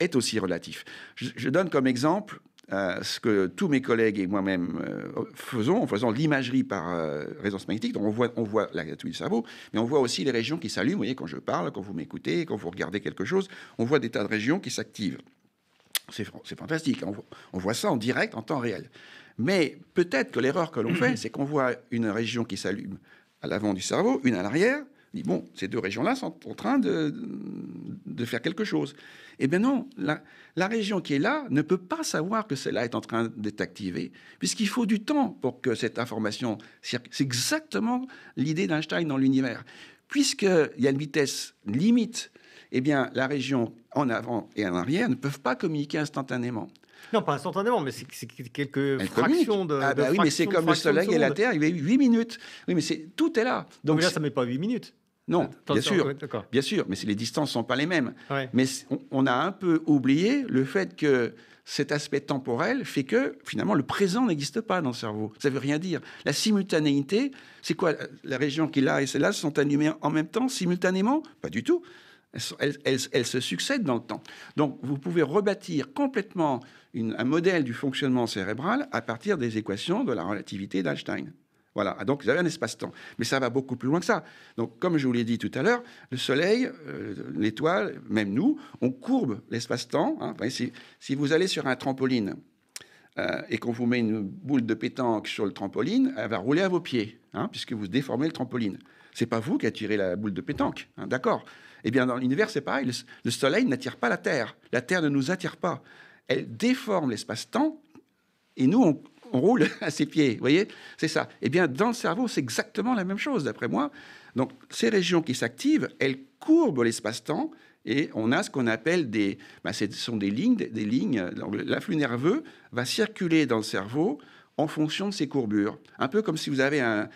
est aussi relatif. Je, donne comme exemple euh, ce que tous mes collègues et moi-même euh, faisons en faisant l'imagerie par euh, résonance magnétique. Donc on voit, on voit du cerveau, mais on voit aussi les régions qui s'allument. Vous voyez, quand je parle, quand vous m'écoutez, quand vous regardez quelque chose, on voit des tas de régions qui s'activent. C'est fantastique. Hein. on voit, ça en direct, en temps réel. Mais peut-être que l'erreur que l'on fait, c'est qu'on voit une région qui s'allume à l'avant du cerveau, une à l'arrière. On dit, bon, ces deux régions-là sont en train de, faire quelque chose. Eh bien non, la, région qui est là ne peut pas savoir que celle-là est en train d'être activée, puisqu'il faut du temps pour que cette information circule. C'est exactement l'idée d'Einstein dans l'univers. Puisqu'il y a une vitesse limite, eh bien la région en avant et en arrière ne peuvent pas communiquer instantanément. Non, pas instantanément, mais c'est quelques fractions de, ah bah Oui, mais c'est comme le Soleil et la Terre, il y a 8 minutes. Oui, mais c'est tout est là. Donc mais là, ça ne met pas 8 minutes. Non, bien sûr, bien sûr, mais les distances sont pas les mêmes. Mais on, a un peu oublié le fait que cet aspect temporel fait que finalement le présent n'existe pas dans le cerveau. Ça veut rien dire. La simultanéité, c'est quoi La région qui est là et celle-là sont animées en même temps, simultanément Pas du tout. Elles, se succèdent dans le temps. Donc, vous pouvez rebâtir complètement un modèle du fonctionnement cérébral à partir des équations de la relativité d'Einstein. Voilà, ah, donc vous avez un espace-temps. Mais ça va beaucoup plus loin que ça. Donc, comme je vous l'ai dit tout à l'heure, le Soleil, euh, l'étoile, même nous, on courbe l'espace-temps. Hein. si, vous allez sur un trampoline euh, et qu'on vous met une boule de pétanque sur le trampoline, elle va rouler à vos pieds, hein, puisque vous déformez le trampoline. C'est pas vous qui attirez la boule de pétanque, hein. d'accord eh bien, dans l'univers, c'est pareil. Le, Soleil n'attire pas la Terre. La Terre ne nous attire pas. Elle déforme l'espace-temps et nous, on, roule à ses pieds. Vous voyez C'est ça. Eh bien, dans le cerveau, c'est exactement la même chose, d'après moi. Donc, ces régions qui s'activent, elles courbent l'espace-temps et on a ce qu'on appelle des. Ben, ce sont des lignes. Des, euh, L'afflux nerveux va circuler dans le cerveau en fonction de ces courbures. Un peu comme si vous avez un,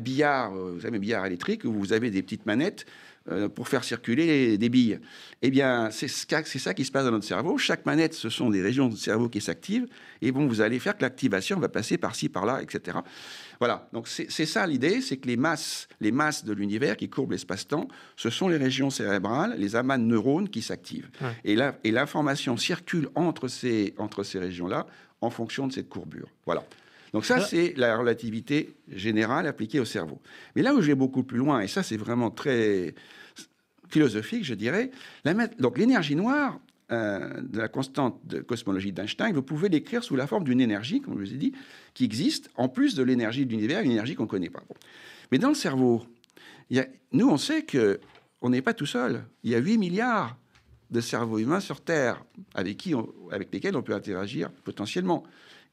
billard, euh, vous avez un billard électrique où vous avez des petites manettes euh, pour faire circuler des billes. Eh bien, c'est ça qui se passe dans notre cerveau. Chaque manette, ce sont des régions de cerveau qui s'activent. Et bon, vous allez faire que l'activation va passer par-ci, par-là, etc. Voilà. Donc, c'est ça l'idée, c'est que les masses, les masses de l'univers qui courbent l'espace-temps, ce sont les régions cérébrales, les amas de neurones qui s'activent. Et Et l'information circule entre ces, entre ces régions-là en fonction de cette courbure. Voilà. Donc ça, ah. c'est la relativité générale appliquée au cerveau. Mais là où je vais beaucoup plus loin, et ça c'est vraiment très philosophique, je dirais, la donc l'énergie noire euh, de la constante de cosmologie d'Einstein, vous pouvez l'écrire sous la forme d'une énergie, comme je vous ai dit, qui existe en plus de l'énergie de l'univers, une énergie qu'on ne connaît pas. Mais dans le cerveau, nous on sait que on n'est pas tout seul. Il y a 8 milliards de cerveaux humains sur Terre avec, qui avec lesquels on peut interagir potentiellement.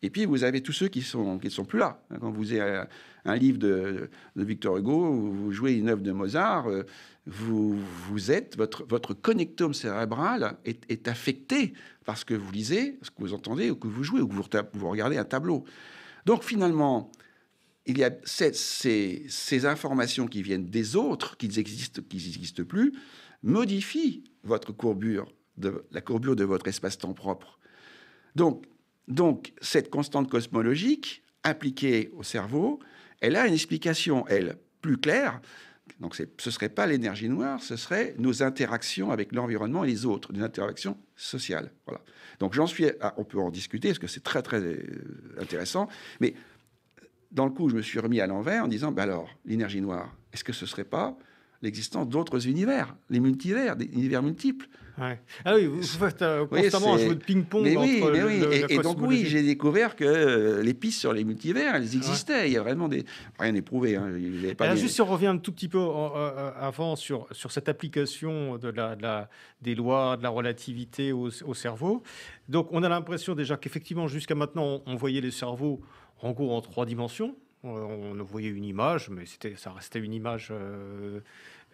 Et puis, vous avez tous ceux qui ne sont, qui sont plus là. Hein, quand vous avez un livre de, Victor Hugo, vous jouez une œuvre de Mozart, euh, vous, vous êtes, votre, votre connectome cérébral est, est, affecté parce que vous lisez, ce que vous entendez, ou que vous jouez, ou que vous, regardez un tableau. Donc, finalement, il y a ces, ces, informations qui viennent des autres, qu'ils existent, qu'ils n'existent plus, modifient votre courbure, de, la courbure de votre espace-temps propre. Donc, donc, cette constante cosmologique appliquée au cerveau, elle a une explication, elle, plus claire. Donc, ce ne serait pas l'énergie noire, ce serait nos interactions avec l'environnement et les autres, une interaction sociale. Voilà. Donc, j'en suis. on peut en discuter parce que c'est très, très euh, intéressant. Mais dans le coup, je me suis remis à l'envers en disant bah alors, l'énergie noire, est-ce que ce ne serait pas l'existence d'autres univers, les multivers, des univers multiples. Ah oui, vous faites euh, constamment un jeu de ping-pong. oui, et, donc oui, j'ai découvert que euh, les pistes sur les multivers, elles existaient. Il y a vraiment des rien n'est Hein. Juste si on revient un tout petit peu euh, avant sur sur cette application de la, des lois de la relativité au, cerveau. Donc on a l'impression déjà qu'effectivement jusqu'à maintenant on, voyait les cerveaux en cours en trois dimensions on voyait une image, mais c'était, ça restait une image euh,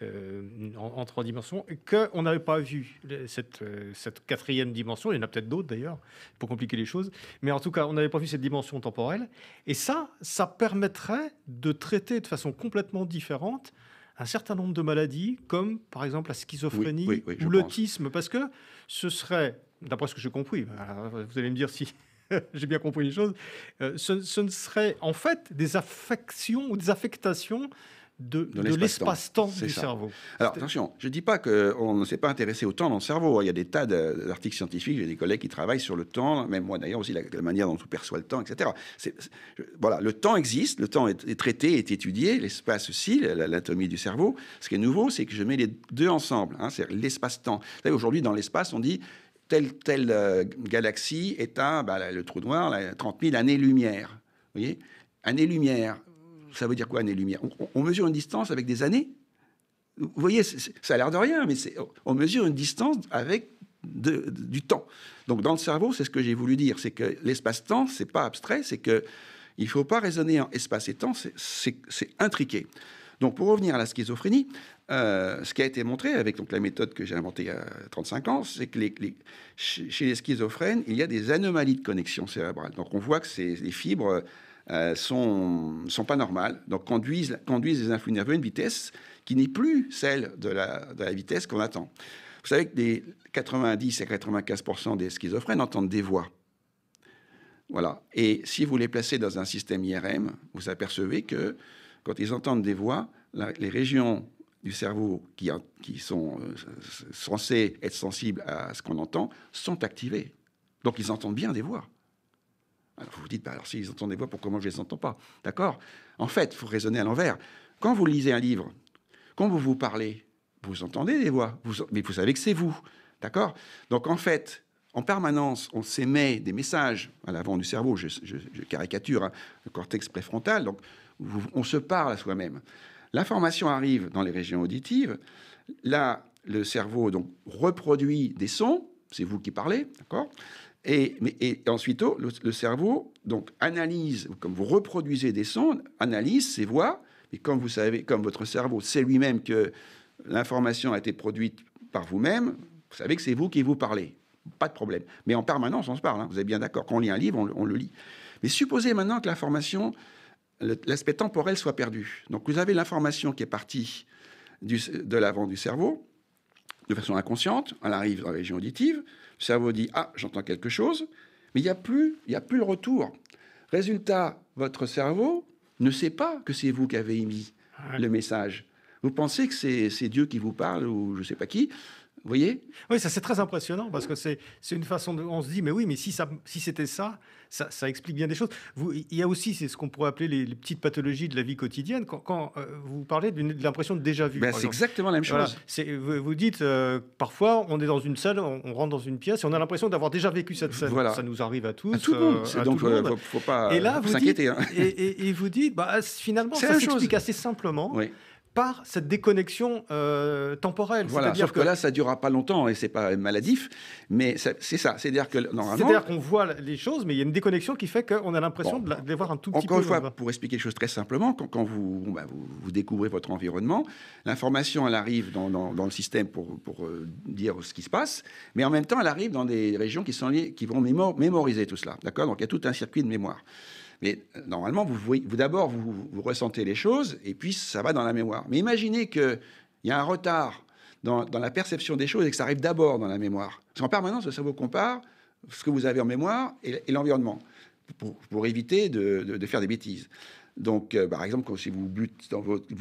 euh, en, trois dimensions qu'on n'avait pas vu euh, Cette, quatrième dimension, il y en a peut-être d'autres d'ailleurs, pour compliquer les choses, mais en tout cas, on n'avait pas vu cette dimension temporelle. Et ça, ça permettrait de traiter de façon complètement différente un certain nombre de maladies, comme par exemple la schizophrénie ou l'autisme, parce que ce serait, d'après ce que j'ai compris, vous allez me dire si j'ai bien compris les choses, euh, ce, ne serait en fait des affections ou des affectations de, l'espace-temps du cerveau. Alors attention, je ne dis pas qu'on ne s'est pas intéressé au temps dans le cerveau. Hein. Il y a des tas d'articles scientifiques, j'ai des collègues qui travaillent sur le temps, même moi d'ailleurs aussi, la, manière dont on perçoit le temps, etc. voilà, le temps existe, le temps est, traité, est étudié, l'espace aussi, l'anatomie du cerveau. Ce qui est nouveau, c'est que je mets les deux ensemble, hein, c'est l'espace-temps. aujourd'hui, dans l'espace, on dit telle, telle euh, galaxie est un, bah, le trou noir, 30 000 années-lumière. Vous voyez Années-lumière, ça veut dire quoi, années-lumière on, mesure une distance avec des années Vous voyez, ça a l'air de rien, mais on mesure une distance avec du temps. Donc, dans le cerveau, c'est ce que j'ai voulu dire, c'est que l'espace-temps, c'est pas abstrait, c'est que il faut pas raisonner en espace et temps, c'est intriqué. Donc, pour revenir à la schizophrénie, euh, ce qui a été montré avec donc, la méthode que j'ai inventée il y a 35 ans, c'est que les, chez les schizophrènes, il y a des anomalies de connexion cérébrale. Donc on voit que ces, les fibres ne euh, sont, sont pas normales, donc conduisent, conduisent les influx nerveux à une vitesse qui n'est plus celle de la, vitesse qu'on attend. Vous savez que des 90 à 95 des schizophrènes entendent des voix. Voilà. Et si vous les placez dans un système IRM, vous apercevez que quand ils entendent des voix, les régions du cerveau qui, sont euh, censés être sensibles à ce qu'on entend sont activés. Donc ils entendent bien des voix. Alors vous vous dites, bah alors s'ils entendent des voix, pourquoi moi je ne les entends pas D'accord En fait, il faut raisonner à l'envers. Quand vous lisez un livre, quand vous vous parlez, vous entendez des voix, mais vous savez que c'est vous. D'accord Donc en fait, en permanence, on s'émet des messages à l'avant du cerveau, je, caricature hein, le cortex préfrontal, donc on se parle à soi-même. L'information arrive dans les régions auditives. Là, le cerveau donc reproduit des sons. C'est vous qui parlez, d'accord et, ensuite, le, cerveau donc analyse, comme vous reproduisez des sons, analyse ces voix. Et comme vous savez, comme votre cerveau sait lui-même que l'information a été produite par vous-même, vous savez que c'est vous qui vous parlez. Pas de problème. Mais en permanence, on se parle. Hein. Vous êtes bien d'accord. Quand on lit un livre, on, on, le lit. Mais supposez maintenant que l'information l'aspect temporel soit perdu. Donc vous avez l'information qui est partie de l'avant du cerveau, de façon inconsciente, elle arrive dans la région auditive, le cerveau dit Ah, j'entends quelque chose, mais il n'y a, plus, a plus le retour. Résultat, votre cerveau ne sait pas que c'est vous qui avez émis le message. Vous pensez que c'est Dieu qui vous parle ou je ne sais pas qui, oui, ça c'est très impressionnant parce que c'est une façon de. On se dit, mais oui, mais si, ça, si c'était ça, ça, explique bien des choses. il y a aussi, c'est ce qu'on pourrait appeler les, petites pathologies de la vie quotidienne. Quand, euh, vous parlez de l'impression de déjà vu. Ben, c'est exactement la même chose. vous, dites, euh, parfois, on est dans une salle, on, rentre dans une pièce et on a l'impression d'avoir déjà vécu cette salle. Ça nous arrive à tous. À tout le monde. Euh, donc, il ne faut, pas s'inquiéter. Hein. Et, vous dites, bah, finalement, ça s'explique assez simplement. Oui par cette déconnexion euh, temporelle. Voilà, sauf que, là, ça durera pas longtemps et c'est pas maladif, mais c'est ça. C'est-à-dire que normalement. C'est-à-dire qu'on voit les choses, mais il y a une déconnexion qui fait qu'on a l'impression de, les voir un tout petit encore peu. Encore une fois, pour expliquer les choses très simplement, quand, bah, vous, découvrez votre environnement, l'information, elle arrive dans, le système pour, euh, dire ce qui se passe, mais en même temps, elle arrive dans des régions qui, sont qui vont mémoriser tout cela. D'accord Donc il y a tout un circuit de mémoire. Mais euh, normalement, vous, d'abord, vous, ressentez les choses et puis ça va dans la mémoire. Mais imaginez qu'il y a un retard dans, la perception des choses et que ça arrive d'abord dans la mémoire. En permanence, le cerveau compare ce que vous avez en mémoire et, l'environnement pour, éviter de faire des bêtises. Donc, euh, par exemple, si vous,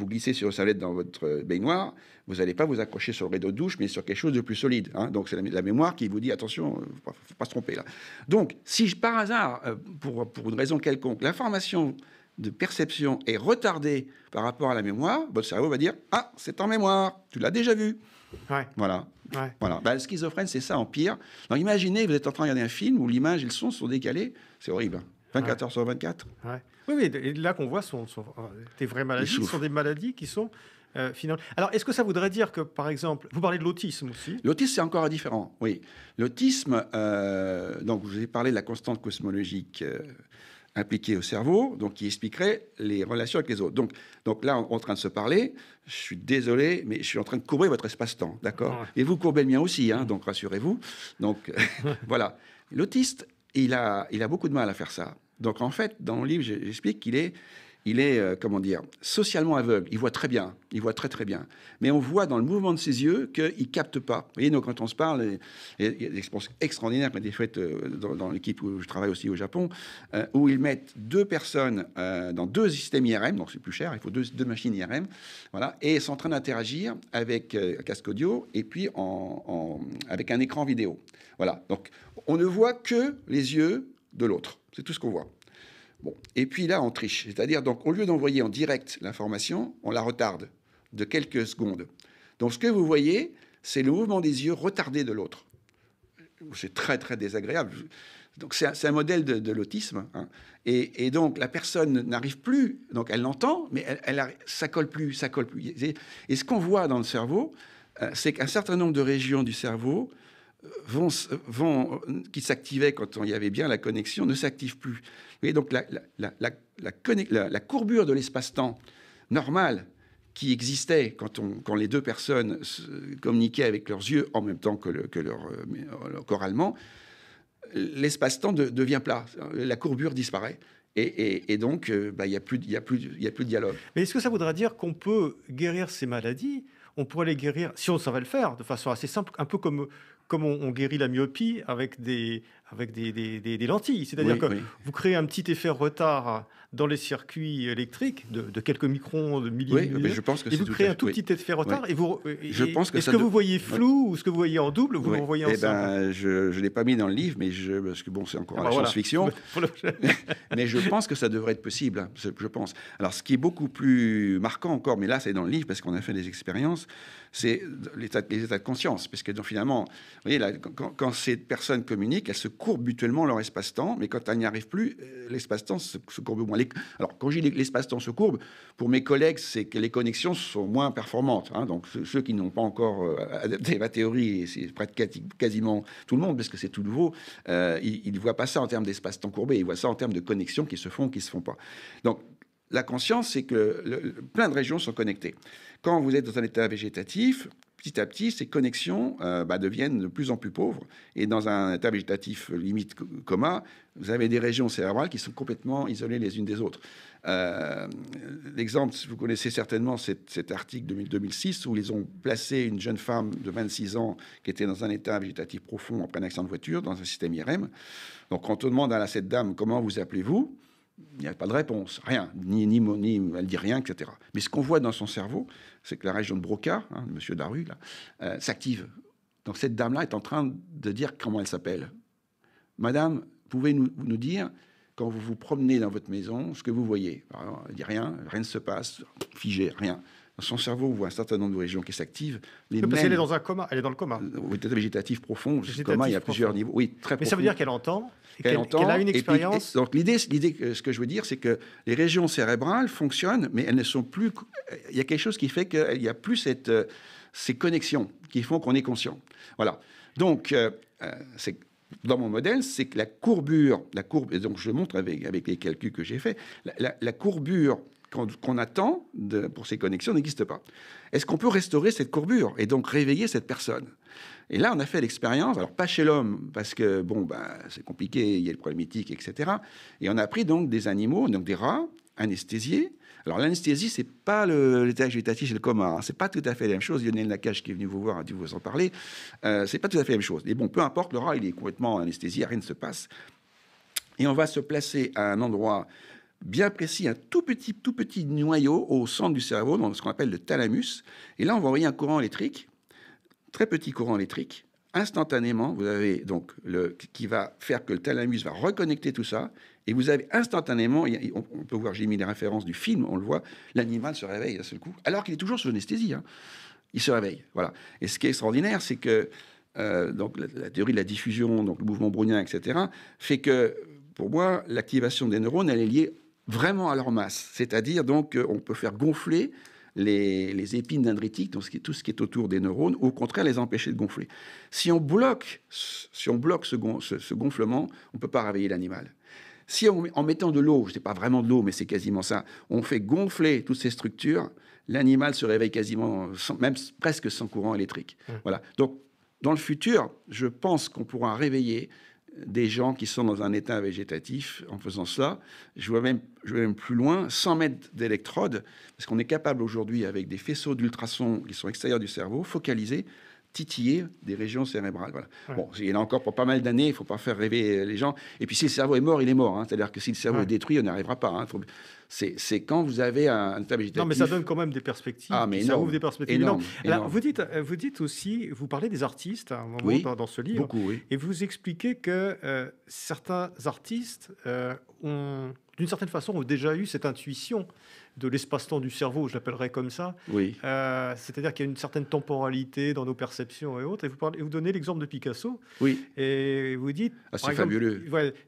glissez sur une serviette dans votre euh, baignoire, vous n'allez pas vous accrocher sur le rideau de douche, mais sur quelque chose de plus solide. Hein. Donc, c'est la, mémoire qui vous dit attention, il euh, pas, faut pas se tromper là. Donc, si par hasard, pour, une raison quelconque, l'information de perception est retardée par rapport à la mémoire, votre cerveau va dire ah c'est en mémoire, tu l'as déjà vu. Voilà. Voilà. Bah, le schizophrène, c'est ça en pire. Donc imaginez, vous êtes en train de regarder un film où l'image et le son sont décalés, c'est horrible. 24 hein. heures sur 24. Oui, mais là qu'on voit, sont, sont, euh, des vraies maladies, ce sont des maladies qui sont euh, finalement. Alors, est-ce que ça voudrait dire que, par exemple, vous parlez de l'autisme aussi L'autisme, c'est encore différent, oui. L'autisme, euh, donc, je vous ai parlé de la constante cosmologique appliquée impliquée au cerveau, donc qui expliquerait les relations avec les autres. Donc, donc là, en train de se parler. Je suis désolé, mais je suis en train de courber votre espace-temps, d'accord Et vous courbez le mien aussi, hein, donc rassurez-vous. Donc, voilà. L'autiste, il a, il a beaucoup de mal à faire ça. Donc en fait, dans le livre, j'explique qu'il est, il est euh, comment dire, socialement aveugle. Il voit très bien, il voit très très bien. Mais on voit dans le mouvement de ses yeux qu'il capte pas. Vous voyez, donc quand on se parle, il y a des expériences extraordinaires qui ont été faites dans, l'équipe où je travaille aussi au Japon, euh, où ils mettent deux personnes euh, dans deux systèmes IRM, donc c'est plus cher, il faut deux, machines IRM, voilà, et ils sont en train d'interagir avec un casque audio et puis avec un écran vidéo. Voilà, donc on ne voit que les yeux de l'autre. C'est tout ce qu'on voit. Et puis là, on triche. C'est-à-dire, donc, au lieu d'envoyer en direct l'information, on la retarde de quelques secondes. Donc, ce que vous voyez, c'est le mouvement des yeux retardé de l'autre. C'est très, très désagréable. Donc, c'est un, modèle de, l'autisme. Hein. Et, donc, la personne n'arrive plus. Donc, elle l'entend, mais elle, ça colle plus, ça colle plus. et ce qu'on voit dans le cerveau, euh, c'est qu'un certain nombre de régions du cerveau vont, vont, euh, qui s'activaient quand il y avait bien la connexion ne s'activent plus. Et donc la, la, courbure de l'espace-temps normal qui existait quand, on, quand les deux personnes communiquaient avec leurs yeux en même temps que, leur, euh, leur, corps allemand, l'espace-temps devient plat, la courbure disparaît. Et, donc, euh, bah, il n'y a, plus, a plus de dialogue. Mais est-ce que ça voudra dire qu'on peut guérir ces maladies on pourrait les guérir, si on savait le faire, de façon assez simple, un peu comme, comme on, on guérit la myopie avec des, avec des, lentilles. C'est-à-dire que vous créez un petit effet retard dans les circuits électriques de, quelques microns, de millimètres. Oui, je pense que et vous créez un tout petit effet retard. Et vous, est-ce que vous voyez flou ou ce que vous voyez en double, vous le voyez eh ben, Je ne l'ai pas mis dans le livre, mais je, parce que bon, c'est encore ah, la bah science-fiction. mais je pense que ça devrait être possible. Hein, je pense. Alors, ce qui est beaucoup plus marquant encore, mais là, c'est dans le livre parce qu'on a fait des expériences, c'est les états de conscience, parce que ont finalement, voyez quand, quand ces personnes communiquent, elles se courbent mutuellement leur espace-temps, mais quand elles n'y arrivent plus, euh, l'espace-temps se, courbe moins. alors, quand je dis l'espace-temps se courbe, pour mes collègues, c'est que les connexions sont moins performantes. Hein. donc, ceux, qui n'ont pas encore euh, adapté ma théorie, et c'est quasiment tout le monde, parce que c'est tout nouveau, euh, ils ne voient pas ça en termes d'espace-temps courbé, ils voient ça en termes de connexions qui se font, qui se font pas. Donc, la conscience, c'est que plein de régions sont connectées. Quand vous êtes dans un état végétatif, petit à petit, ces connexions euh, bah, deviennent de plus en plus pauvres. Et dans un état végétatif limite coma, vous avez des régions cérébrales qui sont complètement isolées les unes des autres. Euh, L'exemple, vous connaissez certainement cet, cet article de 2006 où ils ont placé une jeune femme de 26 ans qui était dans un état végétatif profond après un accident de voiture dans un système IRM. Donc, quand on demande à cette dame comment vous appelez-vous, il n'y a pas de réponse, rien, ni, ni, ni, elle dit rien, etc. Mais ce qu'on voit dans son cerveau, c'est que la région de Broca, hein, Monsieur Daru, euh, s'active. Donc cette dame-là est en train de dire comment elle s'appelle. Madame, pouvez vous nous dire quand vous vous promenez dans votre maison, ce que vous voyez. elle dit rien, rien ne se passe, figé, rien son cerveau voit un certain nombre de régions qui s'activent. Les est dans un coma, elle est dans le coma. Euh, oui, état végétatif profond, végétatif coma, il y a plusieurs niveaux. Oui, très profond. Mais ça veut dire qu'elle entend qu'elle a une expérience. donc l'idée, l'idée, euh, ce que je veux dire, c'est que les régions cérébrales fonctionnent, mais elles ne sont plus. Euh, il y a quelque chose qui fait qu'il n'y a plus cette, ces connexions qui font qu'on est conscient. Voilà. Donc, c'est dans mon modèle, c'est que la courbure, la courbe, et donc je montre avec, avec les calculs que j'ai faits, la, courbure qu'on attend pour ces connexions n'existe pas. Est-ce qu'on peut restaurer cette courbure et donc réveiller cette personne Et là, on a fait l'expérience, alors pas chez l'homme, parce que bon, ben, c'est compliqué, il y a le problème éthique, etc. Et on a pris donc des animaux, donc des rats, anesthésiés. Alors l'anesthésie, c'est pas l'état végétatif, c'est le coma. Hein. C'est pas tout à fait la même chose. Lionel Nakache qui est venu vous voir a dû vous en parler. Euh, c'est pas tout à fait la même chose. Et bon, peu importe, le rat, il est complètement anesthésié, rien ne se passe. Et on va se placer à un endroit bien précis, un tout petit, tout petit noyau au centre du cerveau, dans ce qu'on appelle le thalamus. Et là, on va envoyer un courant électrique, très petit courant électrique, instantanément, vous avez donc le qui va faire que le thalamus va reconnecter tout ça, et vous avez instantanément, on, peut voir, j'ai mis les références du film, on le voit, l'animal se réveille d'un seul coup, alors qu'il est toujours sous anesthésie. Hein. Il se réveille, voilà. Et ce qui est extraordinaire, c'est que euh, donc la, théorie de la diffusion, donc le mouvement brownien, etc., fait que pour moi, l'activation des neurones, elle est liée vraiment à leur masse. C'est-à-dire, donc, euh, on peut faire gonfler les, épines dendritiques, donc tout ce qui est autour des neurones, ou au contraire les empêcher de gonfler. Si on bloque, si on bloque ce, gonflement, on ne peut pas réveiller l'animal. Si en mettant de l'eau, je sais pas vraiment de l'eau, mais c'est quasiment ça, on fait gonfler toutes ces structures, l'animal se réveille quasiment, même presque sans courant électrique. Mmh. Voilà. Donc, dans le futur, je pense qu'on pourra réveiller des gens qui sont dans un état végétatif en faisant cela. Je, vais même plus loin, 100 mètres d'électrodes, parce qu'on est capable aujourd'hui, avec des faisceaux d'ultrasons qui sont extérieurs du cerveau, focalisés, titiller des régions cérébrales. Bon, il y en a encore pour pas mal d'années, il faut pas faire rêver euh, les gens. Et puis si le cerveau est mort, il est mort. Hein. C'est-à-dire que si le cerveau est détruit, on n'arrivera pas. Hein. C'est quand vous avez un, un Non, mais ça donne quand même des perspectives. Ah, ça ouvre des perspectives. vous, dites, euh, vous dites aussi, vous parlez des artistes hein, dans, ce livre. Et vous expliquez que euh, certains artistes ont, d'une certaine façon, ont déjà eu cette intuition de l'espace-temps du cerveau, je l'appellerais comme ça. Oui. Euh, c'est-à-dire qu'il y a une certaine temporalité dans nos perceptions et autres. Et vous, parlez, vous donnez l'exemple de Picasso. Oui. Et vous dites. Ah, c'est fabuleux.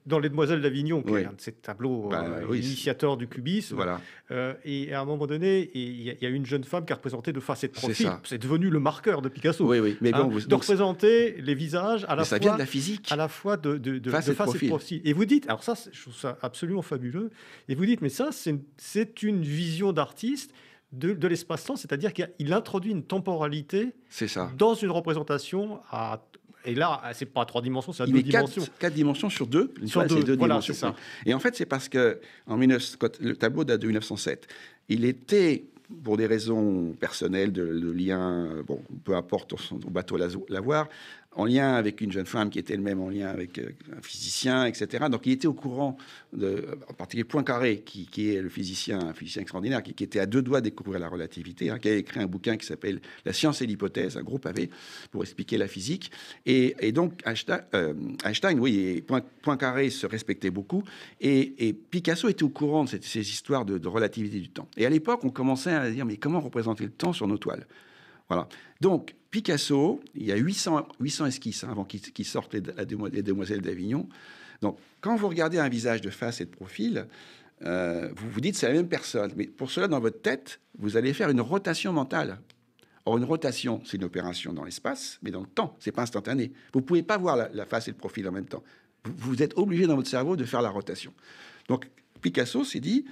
dans Les Demoiselles d'Avignon, qui est un de ces tableaux euh, bah, initiateur du cubisme. Voilà. Euh, et à un moment donné, il y, a une jeune femme qui a représenté de face et de profil. C'est devenu le marqueur de Picasso. Oui, oui. Mais hein, bon, vous, de représenter les visages à la fois. de la physique. À la fois de, face, et, de profil. et vous dites, alors ça, je trouve ça absolument fabuleux. Et vous dites, mais ça, c'est une vie vision d'artiste de, l'espace-temps, c'est-à-dire qu'il introduit une temporalité ça. dans une représentation à et là, c'est pas trois dimensions, c'est deux dimensions. Quatre, dimensions sur deux. Sur deux, voilà, c'est Ça. Et en fait, c'est parce que en 19, le tableau date de 1907. Il était pour des raisons personnelles de, de lien, euh, bon, peu importe, on, la la l'avoir, en lien avec une jeune femme qui était elle-même en lien avec euh, un physicien, etc. Donc il était au courant, de, en particulier Poincaré, qui, qui est le physicien, un physicien extraordinaire, qui, était à deux doigts de découvrir la relativité, hein, qui a écrit un bouquin qui s'appelle La science et l'hypothèse, un groupe avait pour expliquer la physique. Et, donc euh, Einstein, oui, et Poincaré se respectait beaucoup. Et, Picasso était au courant de ces histoires de, relativité du temps. Et à l'époque, on commençait à dire, mais comment représenter le temps sur nos toiles voilà. Donc, Picasso, il y a 800, 800 esquisses hein, avant qu'il sortent sorte les, Demoiselles d'Avignon. Donc, quand vous regardez un visage de face et de profil, euh, vous vous dites c'est la même personne. Mais pour cela, dans votre tête, vous allez faire une rotation mentale. Or, une rotation, c'est une opération dans l'espace, mais dans le temps. C'est pas instantané. Vous pouvez pas voir la, face et le profil en même temps. vous êtes obligé dans votre cerveau de faire la rotation. Donc, Picasso s'est dit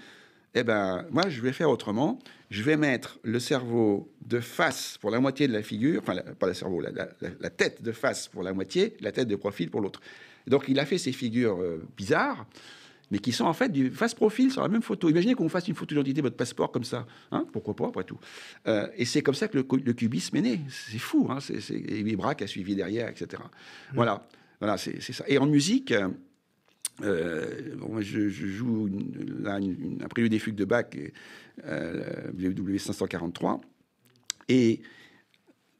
eh ben, moi, je vais faire autrement. Je vais mettre le cerveau de face pour la moitié de la figure, enfin, pas le cerveau, la, tête de face pour la moitié, la tête de profil pour l'autre. Donc, il a fait ces figures euh, bizarres, mais qui sont en fait du face profil sur la même photo. Imaginez qu'on fasse une photo d'identité de votre passeport comme ça. Hein, pourquoi pas, après tout euh, Et c'est comme ça que le, cubisme est né. C'est fou. Hein c'est, c'est, qui a suivi derrière, etc. Mmh. Voilà. Voilà, c'est ça. Et en musique. Euh, euh, je, joue un prélude des fugues de Bach, euh, BW euh, 543. Et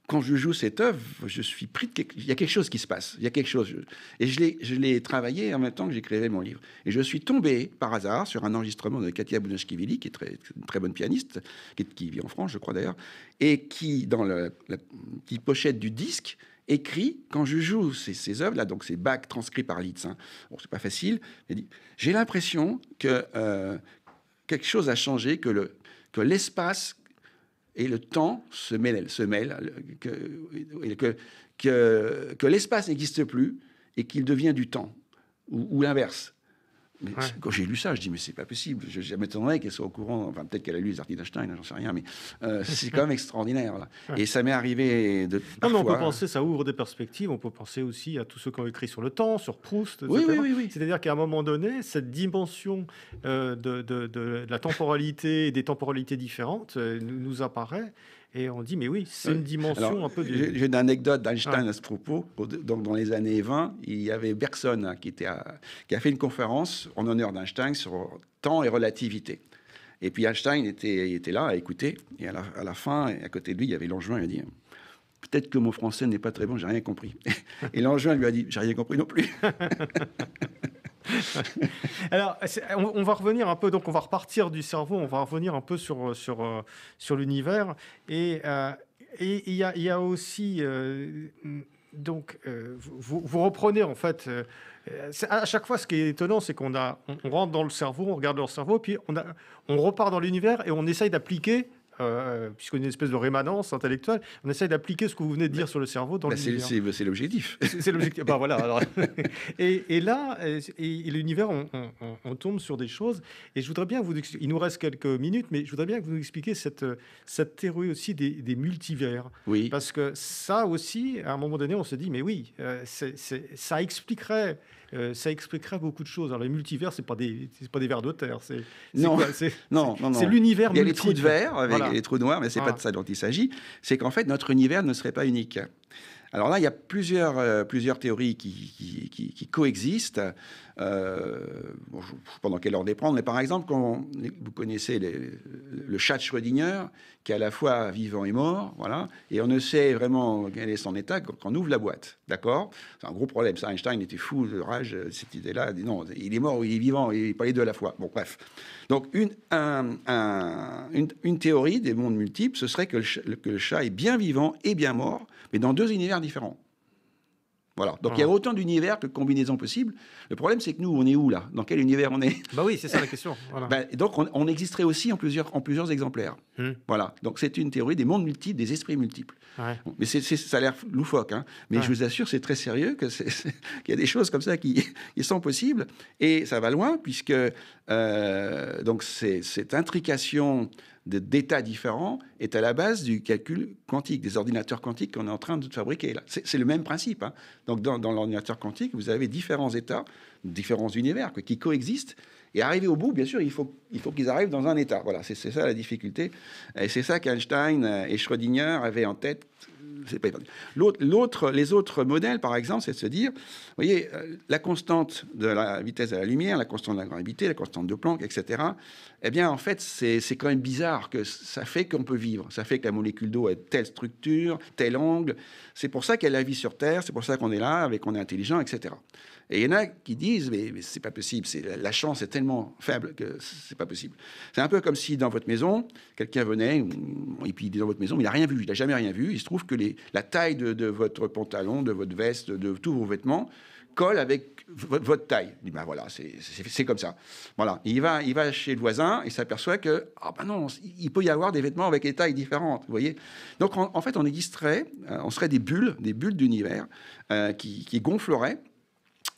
quand je joue cette œuvre, je suis pris de Il y a quelque chose qui se passe. Il y a quelque chose. Et je l'ai travaillé en même temps que j'écrivais mon livre. Et je suis tombé par hasard sur un enregistrement de Katia Bounashkivili, qui est très, une très bonne pianiste, qui, vit en France, je crois d'ailleurs, et qui, dans la, la pochette du disque, écrit, quand je joue ces, ces œuvres-là, donc ces bacs transcrits par Litz, hein. bon, c'est pas facile, j'ai l'impression que euh, quelque chose a changé, que, le, que l'espace et le temps se mêlent, se mêlent que, que, que, que l'espace n'existe plus et qu'il devient du temps, ou l'inverse quand j'ai lu ça, je dis mais c'est pas possible. Je, je m'étonnerais qu'elle soit au courant. Enfin, peut-être qu'elle a lu les articles d'Einstein, hein, j'en sais rien, mais euh, c'est quand même extraordinaire. Et ça m'est arrivé de. Parfois... Non, mais on peut penser, ça ouvre des perspectives. On peut penser aussi à tous ceux qui ont écrit sur le temps, sur Proust. Oui, oui, oui, C'est-à-dire qu'à un moment donné, cette dimension euh, de, la temporalité et des temporalités différentes euh, nous, nous apparaît. Et on dit, mais oui, c'est une dimension un peu. Du... J'ai une anecdote d'Einstein ah. à ce propos. Donc, dans les années 20, il y avait Bergson hein, qui, était qui a fait une conférence en honneur d'Einstein sur temps et relativité. Et puis Einstein était, était là à écouter. Et à la, à la, fin, à côté de lui, il y avait Langevin. Il a dit Peut-être que mon français n'est pas très bon, j'ai rien compris. Et Langevin lui a dit J'ai rien compris non plus. Alors, on, va revenir un peu, donc on va repartir du cerveau, on va revenir un peu sur, euh, sur, euh, sur l'univers. Euh, et il y a, aussi donc, vous, reprenez en fait. à chaque fois, ce qui est étonnant, c'est qu'on rentre dans le cerveau, on regarde le cerveau, puis on, on repart dans l'univers et on essaye d'appliquer euh, euh, puisqu'on est une espèce de rémanence intellectuelle, on essaye d'appliquer ce que vous venez de dire bah, sur le cerveau dans bah, l'univers. C'est l'objectif. C'est l'objectif. Bah, voilà. et, là, et, l'univers, on, tombe sur des choses. Et je voudrais bien vous il nous reste quelques minutes, mais je voudrais bien que vous nous expliquiez cette, cette théorie aussi des, multivers. Oui. Parce que ça aussi, à un moment donné, on se dit, mais oui, euh, c'est ça expliquerait euh, ça expliquerait beaucoup de choses. Alors, les multivers, c'est pas des, pas des vers de terre. C'est non. non. non, C'est l'univers. Il y a les trous de verre avec les trous noirs, mais c'est n'est pas ah. de ça dont il s'agit. C'est qu'en fait, notre univers ne serait pas unique. Alors là, il y a plusieurs, euh, plusieurs théories qui, coexistent. Euh, pendant quelle heure dépendre. mais par exemple, quand vous connaissez le chat de Schrödinger, à la fois vivant et mort, voilà, et on ne sait vraiment quel est son état quand on ouvre la boîte, d'accord C'est un gros problème, ça, Einstein était fou de rage, euh, cette idée-là, non, il est mort il est vivant, il n'est pas les deux à la fois, bon, bref. Donc, une, théorie des mondes multiples, ce serait que le chat est bien vivant et bien mort, mais dans deux univers différents. Voilà. Donc il y a ah. autant d'univers que de combinaisons possibles. Le problème, c'est que nous, on est où là Dans quel univers on est Bah oui, c'est ça la question. Ben, donc on, existerait aussi en plusieurs, en plusieurs exemplaires. Hmm. Voilà. Donc c'est une théorie des mondes multiples, des esprits multiples. mais ça a l'air loufoque. Hein. Mais je vous assure, c'est très sérieux qu'il y a des choses comme ça qui, sont possibles. Et ça va loin, puisque euh, donc cette intrication d'états différents est à la base du calcul quantique, des ordinateurs quantiques qu'on est en train de fabriquer. C'est, le même principe. Hein. Donc dans, l'ordinateur quantique, vous avez différents états, différents univers qui coexistent et arriver au bout, bien sûr, il faut, il faut qu'ils arrivent dans un état. Voilà, c'est ça la difficulté. Et c'est ça qu'Einstein euh, et Schrödinger avaient en tête. L'autre, les autres modèles, par exemple, c'est de se dire, voyez, euh, la constante de la vitesse de la lumière, la constante de la gravité, la constante de Planck, etc. Eh bien, en fait, c'est quand même bizarre que ça fait qu'on peut vivre. Ça fait que la molécule d'eau a telle structure, tel angle. C'est pour ça qu'elle a la vie sur Terre. C'est pour ça qu'on est là, avec qu'on est intelligent, etc. Et il y en a qui disent, mais, c'est pas possible, c'est, la chance est tellement faible que c'est pas possible. C'est un peu comme si dans votre maison, quelqu'un venait, et puis il est dans votre maison, mais il n'a rien vu, il n'a jamais rien vu. Il se trouve que les, la taille de, votre pantalon, de votre veste, de tous vos vêtements colle avec votre taille. Il dit, ben voilà, c'est, comme ça. Voilà, il va, il va chez le voisin et s'aperçoit que, ah ben non, il peut y avoir des vêtements avec des tailles différentes, vous voyez. Donc en, fait, on existerait, euh, on serait des bulles, des bulles d'univers euh, qui, qui gonfleraient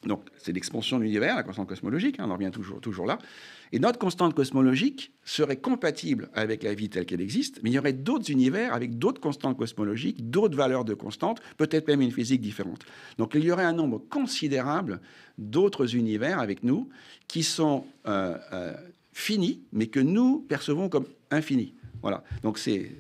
donc, c'est l'expansion de l'univers, la constante cosmologique, hein, on en revient toujours, toujours là. Et notre constante cosmologique serait compatible avec la vie telle qu'elle existe, mais il y aurait d'autres univers avec d'autres constantes cosmologiques, d'autres valeurs de constantes, peut-être même une physique différente. Donc, il y aurait un nombre considérable d'autres univers avec nous qui sont euh, euh, finis, mais que nous percevons comme infinis. Voilà. Donc, c'est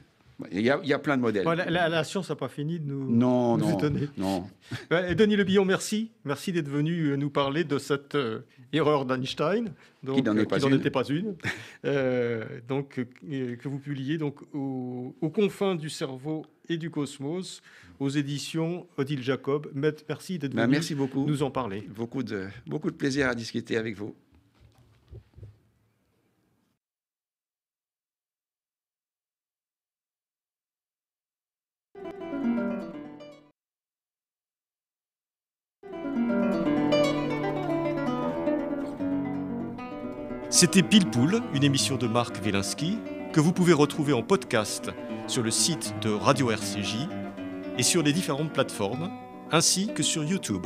bah, il y, a, plein de modèles. Bah, la, science n'a pas fini de nous, non, non, étonner. Non. Denis Le Billon, merci. Merci d'être venu euh, nous parler de cette euh, erreur d'Einstein. qui n'en euh, était pas une. donc, que vous publiez donc, aux confins du cerveau et du cosmos aux éditions Odile Jacob. Merci d'être bah, venu merci beaucoup. nous en parler. Beaucoup de, beaucoup de plaisir à discuter avec vous. C'était Pile une émission de Marc Wielinski, que vous pouvez retrouver en podcast sur le site de Radio RCJ et sur les différentes plateformes, ainsi que sur YouTube.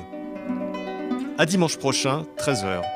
À dimanche prochain, 13h.